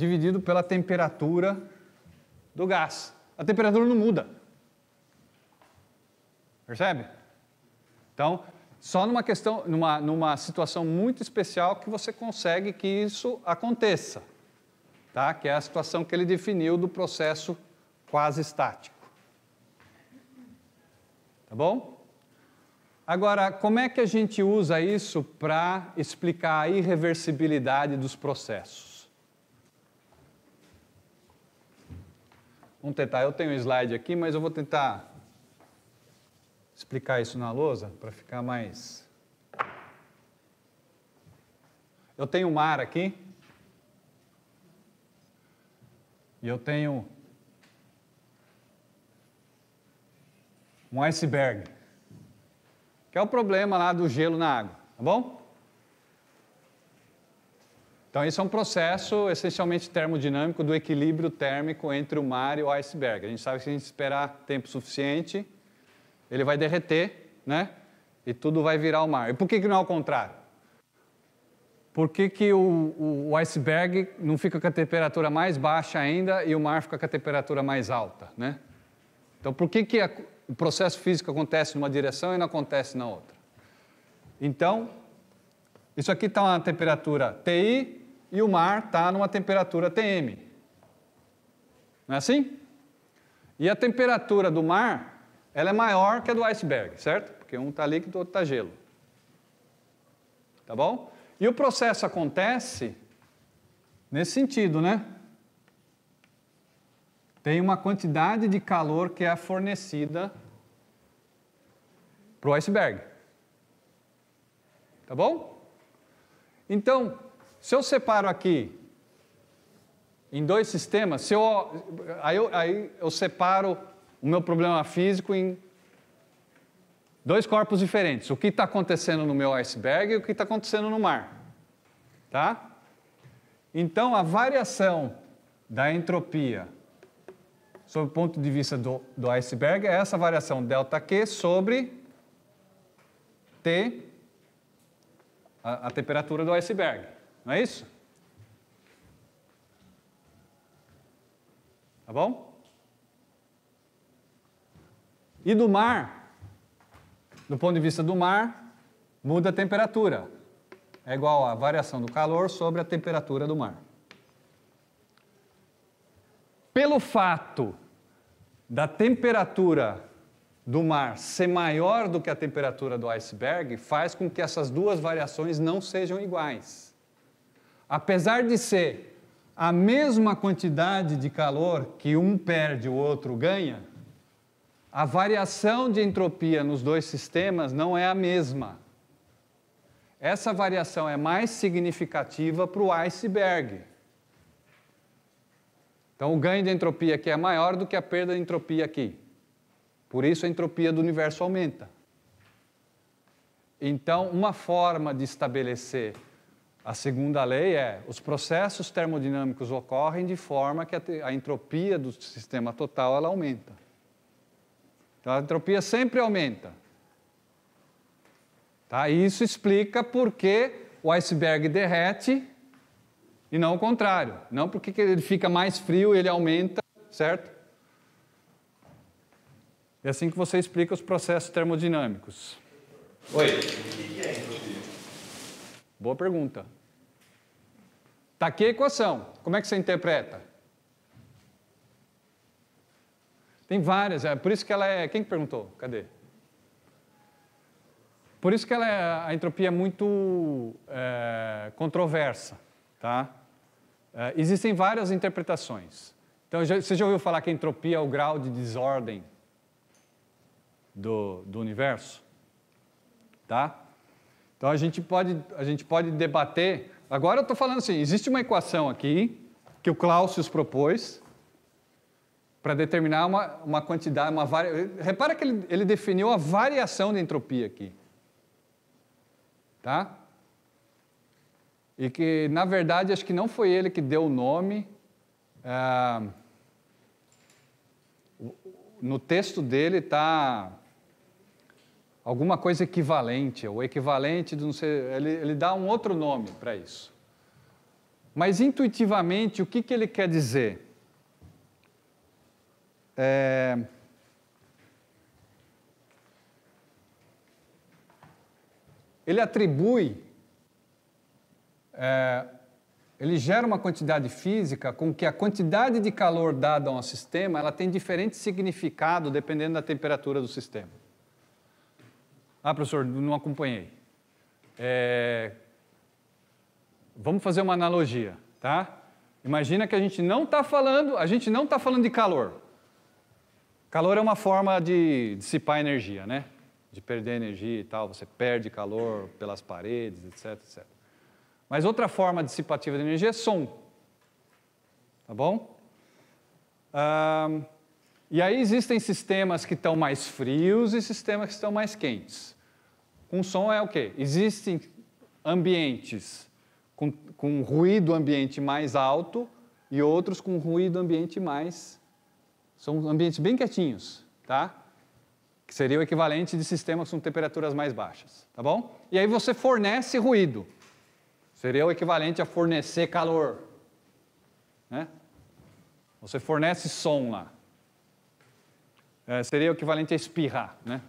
dividido pela temperatura do gás. A temperatura não muda. Percebe? Então, só numa questão, numa, numa situação muito especial que você consegue que isso aconteça, tá? Que é a situação que ele definiu do processo quase estático. Tá bom? Agora, como é que a gente usa isso para explicar a irreversibilidade dos processos? Vamos tentar, eu tenho um slide aqui, mas eu vou tentar explicar isso na lousa para ficar mais. Eu tenho mar aqui. E eu tenho um iceberg, que é o problema lá do gelo na água, tá bom? Então, isso é um processo essencialmente termodinâmico do equilíbrio térmico entre o mar e o iceberg. A gente sabe que se a gente esperar tempo suficiente, ele vai derreter, né? E tudo vai virar o mar. E por que, que não é ao contrário? Por que, que o, o, o iceberg não fica com a temperatura mais baixa ainda e o mar fica com a temperatura mais alta, né? Então, por que, que a, o processo físico acontece numa direção e não acontece na outra? Então, isso aqui está uma temperatura TI, e o mar está numa temperatura TM. Não é assim? E a temperatura do mar ela é maior que a do iceberg, certo? Porque um está líquido, e o outro está gelo. Tá bom? E o processo acontece nesse sentido, né? Tem uma quantidade de calor que é fornecida para o iceberg. Tá bom? Então, se eu separo aqui em dois sistemas, se eu, aí, eu, aí eu separo o meu problema físico em dois corpos diferentes. O que está acontecendo no meu iceberg e o que está acontecendo no mar. Tá? Então, a variação da entropia sob o ponto de vista do, do iceberg é essa variação ΔQ sobre T, a, a temperatura do iceberg. Não é isso? Tá bom? E do mar, do ponto de vista do mar, muda a temperatura. É igual à variação do calor sobre a temperatura do mar. Pelo fato da temperatura do mar ser maior do que a temperatura do iceberg, faz com que essas duas variações não sejam iguais apesar de ser a mesma quantidade de calor que um perde, o outro ganha, a variação de entropia nos dois sistemas não é a mesma. Essa variação é mais significativa para o iceberg. Então, o ganho de entropia aqui é maior do que a perda de entropia aqui. Por isso, a entropia do universo aumenta. Então, uma forma de estabelecer a segunda lei é: os processos termodinâmicos ocorrem de forma que a entropia do sistema total ela aumenta. Então a entropia sempre aumenta. Tá? E isso explica por que o iceberg derrete e não o contrário. Não porque ele fica mais frio e ele aumenta, certo? É assim que você explica os processos termodinâmicos. Oi. O que é entropia? Boa pergunta. Está aqui a equação. Como é que você interpreta? Tem várias, é por isso que ela é. Quem que perguntou? Cadê? Por isso que ela é, a entropia é muito é, controversa. Tá? É, existem várias interpretações. Então, já, você já ouviu falar que a entropia é o grau de desordem do, do universo? Tá? Então a gente pode, a gente pode debater. Agora eu estou falando assim: existe uma equação aqui que o Clausius propôs para determinar uma, uma quantidade, uma varia... Repara que ele, ele definiu a variação de entropia aqui. Tá? E que, na verdade, acho que não foi ele que deu o nome. Ah, no texto dele está alguma coisa equivalente, ou equivalente de não sei, ele, ele dá um outro nome para isso. Mas intuitivamente, o que, que ele quer dizer? É... Ele atribui, é... ele gera uma quantidade física com que a quantidade de calor dada a um sistema ela tem diferente significado dependendo da temperatura do sistema. Ah, professor, não acompanhei. É... Vamos fazer uma analogia, tá? Imagina que a gente não está falando, a gente não está falando de calor. Calor é uma forma de dissipar energia, né? De perder energia e tal, você perde calor pelas paredes, etc, etc. Mas outra forma dissipativa de energia é som. Tá bom? Ah, e aí existem sistemas que estão mais frios e sistemas que estão mais quentes. Com som é o quê? Existem ambientes com, com ruído ambiente mais alto e outros com ruído ambiente mais... São ambientes bem quietinhos, tá? Que seria o equivalente de sistemas com temperaturas mais baixas, tá bom? E aí você fornece ruído. Seria o equivalente a fornecer calor, né? Você fornece som lá. É, seria o equivalente a espirrar, né?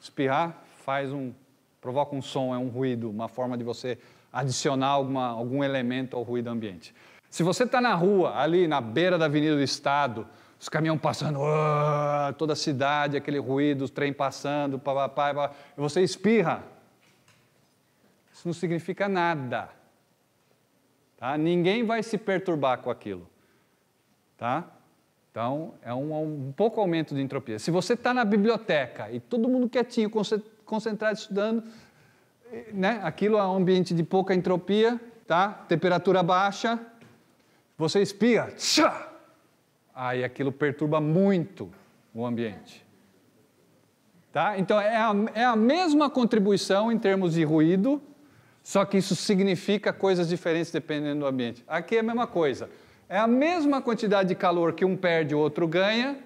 Espirrar faz um, provoca um som, é um ruído, uma forma de você adicionar alguma, algum elemento ao ruído ambiente. Se você está na rua, ali na beira da Avenida do Estado, os caminhões passando, ah", toda a cidade, aquele ruído, os trem passando, e você espirra. Isso não significa nada. Tá? Ninguém vai se perturbar com aquilo. Tá? Então, é um, um pouco aumento de entropia. Se você está na biblioteca e todo mundo quietinho, concentrado estudando, né? aquilo é um ambiente de pouca entropia, tá? temperatura baixa, você espia, tchá! aí aquilo perturba muito o ambiente. Tá? Então, é a, é a mesma contribuição em termos de ruído, só que isso significa coisas diferentes dependendo do ambiente. Aqui é a mesma coisa. É a mesma quantidade de calor que um perde, o outro ganha,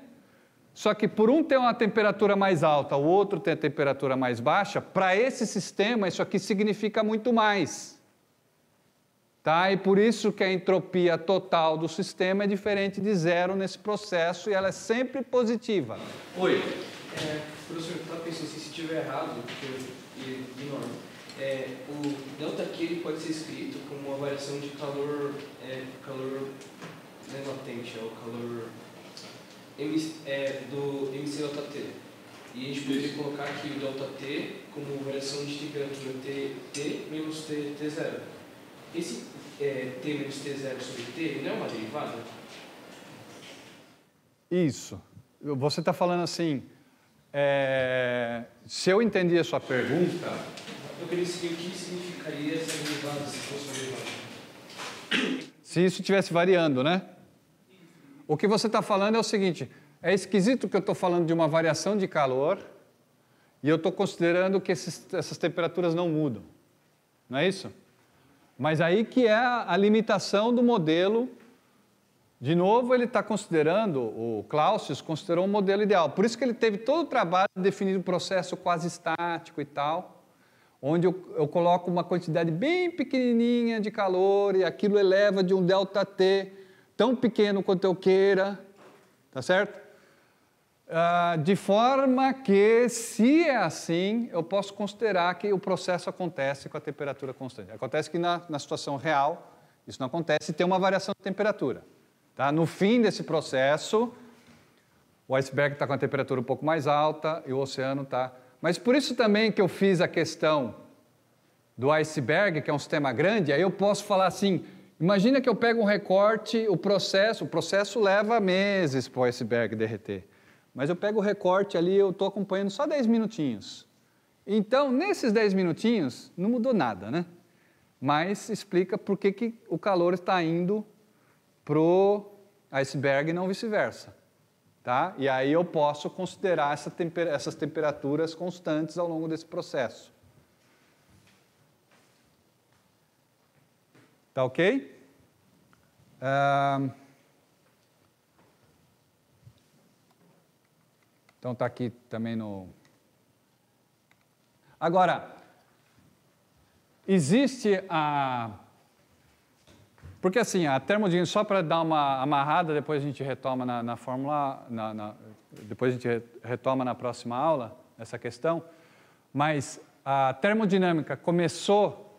só que por um ter uma temperatura mais alta, o outro ter a temperatura mais baixa, para esse sistema isso aqui significa muito mais. Tá? E por isso que a entropia total do sistema é diferente de zero nesse processo e ela é sempre positiva. Oi, é, professor, está pensando assim, se estiver errado, porque eu ignoro é, o delta Q ele pode ser escrito como uma variação de calor, é, calor né, latente, é o calor M, é, do MC delta T. E a gente poderia colocar aqui o delta T como variação de temperatura T, T menos T, T0. Esse é, T menos T0 sobre T não é uma derivada? Isso. Você está falando assim, é, se eu entendi a sua pergunta eu queria saber o que significaria essa derivada se fosse uma Se isso estivesse variando, né? O que você está falando é o seguinte: é esquisito que eu estou falando de uma variação de calor e eu estou considerando que esses, essas temperaturas não mudam. Não é isso? Mas aí que é a limitação do modelo. De novo, ele está considerando, o Clausius considerou um modelo ideal. Por isso que ele teve todo o trabalho de definir um processo quase estático e tal onde eu, eu, coloco uma quantidade bem pequenininha de calor e aquilo eleva de um delta T tão pequeno quanto eu queira, tá certo? Ah, de forma que, se é assim, eu posso considerar que o processo acontece com a temperatura constante. Acontece que na, na situação real isso não acontece e tem uma variação de temperatura. Tá? No fim desse processo, o iceberg está com a temperatura um pouco mais alta e o oceano está mas por isso também que eu fiz a questão do iceberg, que é um sistema grande, aí eu posso falar assim: imagina que eu pego um recorte, o processo, o processo leva meses para o iceberg derreter. Mas eu pego o recorte ali, eu estou acompanhando só 10 minutinhos. Então, nesses 10 minutinhos, não mudou nada, né? Mas explica por que, que o calor está indo para o iceberg e não vice-versa. Tá? E aí eu posso considerar essa temper essas temperaturas constantes ao longo desse processo. Tá ok? Uh... Então tá aqui também no. Agora, existe a porque assim, a termodinâmica, só para dar uma amarrada, depois a gente retoma na, na fórmula, na, na, depois a gente retoma na próxima aula essa questão, mas a termodinâmica começou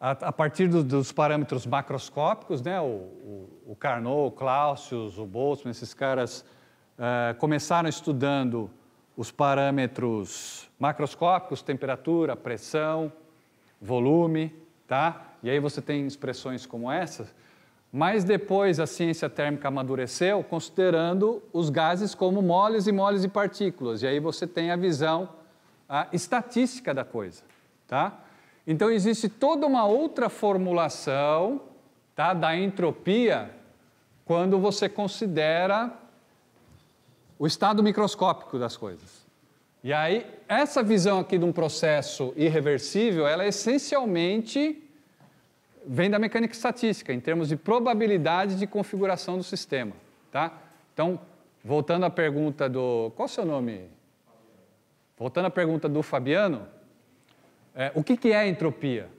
a, a partir do, dos parâmetros macroscópicos, né? o, o, o Carnot, o Clausius, o Boltzmann, esses caras uh, começaram estudando os parâmetros macroscópicos, temperatura, pressão, volume, Tá? E aí você tem expressões como essas. Mas depois a ciência térmica amadureceu, considerando os gases como moles e moles e partículas. E aí você tem a visão a estatística da coisa. Tá? Então existe toda uma outra formulação tá, da entropia quando você considera o estado microscópico das coisas. E aí, essa visão aqui de um processo irreversível, ela essencialmente vem da mecânica estatística, em termos de probabilidade de configuração do sistema. Tá? Então, voltando à pergunta do. Qual é o seu nome? Voltando à pergunta do Fabiano, é, o que, que é entropia?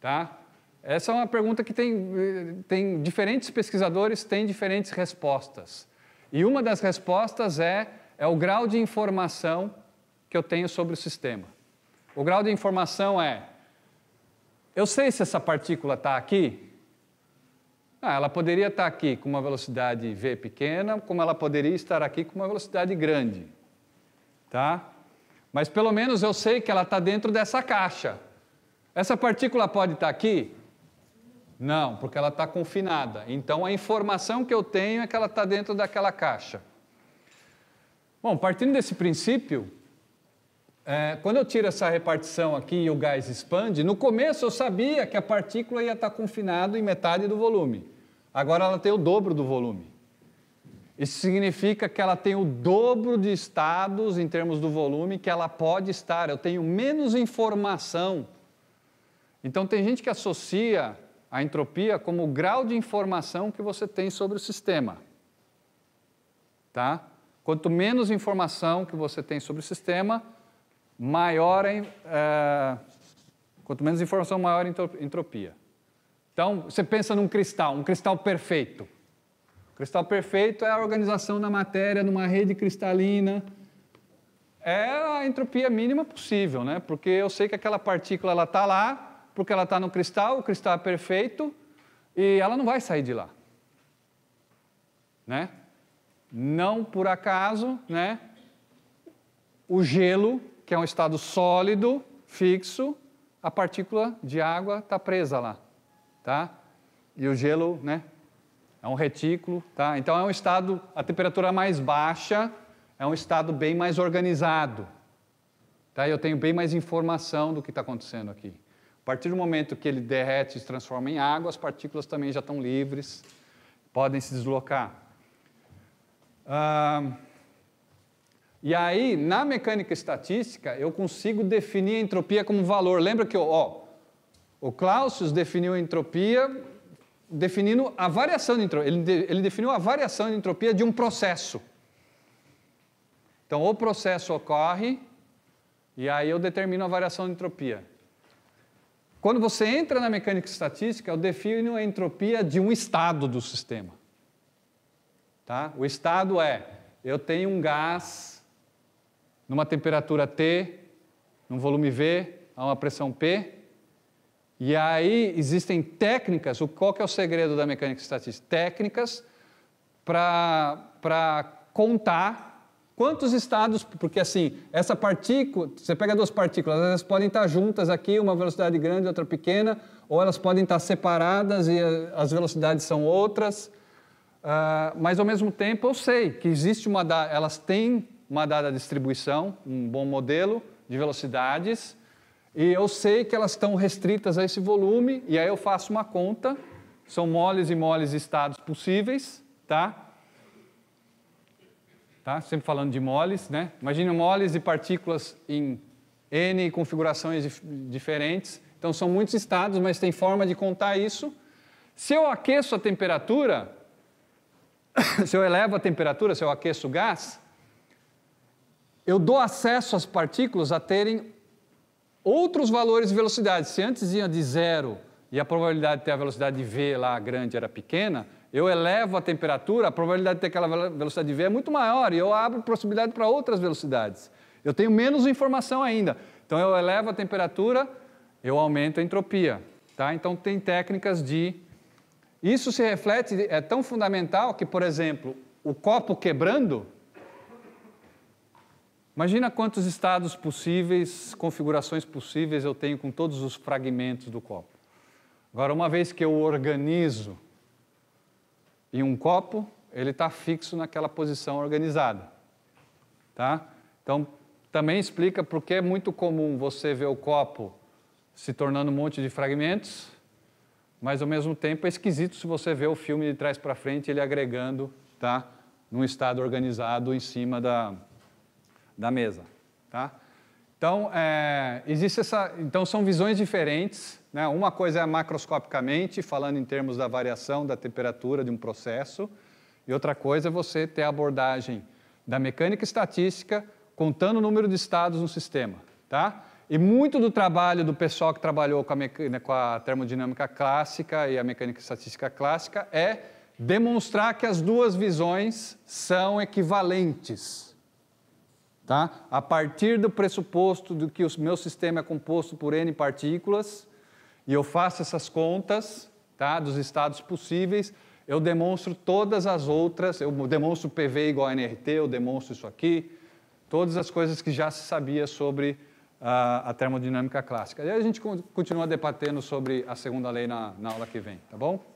Tá? Essa é uma pergunta que tem, tem diferentes pesquisadores têm diferentes respostas. E uma das respostas é, é o grau de informação que eu tenho sobre o sistema. O grau de informação é: eu sei se essa partícula está aqui. Ah, ela poderia estar tá aqui com uma velocidade v pequena, como ela poderia estar aqui com uma velocidade grande, tá? Mas pelo menos eu sei que ela está dentro dessa caixa. Essa partícula pode estar tá aqui? Não, porque ela está confinada. Então a informação que eu tenho é que ela está dentro daquela caixa. Bom, partindo desse princípio, é, quando eu tiro essa repartição aqui e o gás expande, no começo eu sabia que a partícula ia estar confinada em metade do volume. Agora ela tem o dobro do volume. Isso significa que ela tem o dobro de estados em termos do volume que ela pode estar. Eu tenho menos informação. Então tem gente que associa a entropia como o grau de informação que você tem sobre o sistema. Tá? Quanto menos informação que você tem sobre o sistema, maior, é, quanto menos informação, maior entropia. Então, você pensa num cristal, um cristal perfeito. O cristal perfeito é a organização da matéria numa rede cristalina. É a entropia mínima possível, né? Porque eu sei que aquela partícula está lá, porque ela está no cristal, o cristal é perfeito, e ela não vai sair de lá. Né? Não por acaso, né? O gelo que é um estado sólido, fixo, a partícula de água está presa lá, tá? E o gelo, né? É um retículo, tá? Então é um estado, a temperatura mais baixa é um estado bem mais organizado, tá? Eu tenho bem mais informação do que está acontecendo aqui. A partir do momento que ele derrete e se transforma em água, as partículas também já estão livres, podem se deslocar. Ah, e aí, na mecânica estatística, eu consigo definir a entropia como valor. Lembra que eu, ó, o Clausius definiu a entropia definindo a variação de entropia. Ele, de, ele definiu a variação de entropia de um processo. Então, o processo ocorre e aí eu determino a variação de entropia. Quando você entra na mecânica estatística, eu defino a entropia de um estado do sistema. Tá? O estado é: eu tenho um gás numa temperatura T, num volume V, a uma pressão P. E aí existem técnicas, o qual que é o segredo da mecânica estatística? Técnicas para contar quantos estados, porque assim, essa partícula, você pega duas partículas, elas podem estar juntas aqui, uma velocidade grande, outra pequena, ou elas podem estar separadas e as velocidades são outras. Uh, mas ao mesmo tempo eu sei que existe uma da, elas têm uma dada distribuição, um bom modelo de velocidades, e eu sei que elas estão restritas a esse volume, e aí eu faço uma conta, são moles e moles estados possíveis, tá? Tá? Sempre falando de moles, né? Imagina moles e partículas em N configurações dif diferentes. Então são muitos estados, mas tem forma de contar isso. Se eu aqueço a temperatura, se eu elevo a temperatura, se eu aqueço o gás, eu dou acesso às partículas a terem outros valores de velocidade. Se antes ia de zero e a probabilidade de ter a velocidade de v lá grande era pequena, eu elevo a temperatura, a probabilidade de ter aquela velocidade de v é muito maior e eu abro possibilidade para outras velocidades. Eu tenho menos informação ainda. Então eu elevo a temperatura, eu aumento a entropia. Tá? Então tem técnicas de. Isso se reflete, é tão fundamental que, por exemplo, o copo quebrando Imagina quantos estados possíveis, configurações possíveis eu tenho com todos os fragmentos do copo. Agora, uma vez que eu organizo em um copo, ele está fixo naquela posição organizada. Tá? Então, também explica por que é muito comum você ver o copo se tornando um monte de fragmentos, mas ao mesmo tempo é esquisito se você ver o filme de trás para frente ele agregando, tá? Num estado organizado em cima da, da mesa. Tá? Então, é, existe essa, então, são visões diferentes. Né? Uma coisa é macroscopicamente, falando em termos da variação da temperatura de um processo, e outra coisa é você ter a abordagem da mecânica estatística contando o número de estados no sistema. Tá? E muito do trabalho do pessoal que trabalhou com a, mecânica, né, com a termodinâmica clássica e a mecânica estatística clássica é demonstrar que as duas visões são equivalentes. Tá? A partir do pressuposto de que o meu sistema é composto por N partículas, e eu faço essas contas tá, dos estados possíveis, eu demonstro todas as outras, eu demonstro PV igual a NRT, eu demonstro isso aqui, todas as coisas que já se sabia sobre a, termodinâmica clássica. E aí a gente continua debatendo sobre a segunda lei na, na aula que vem, tá bom?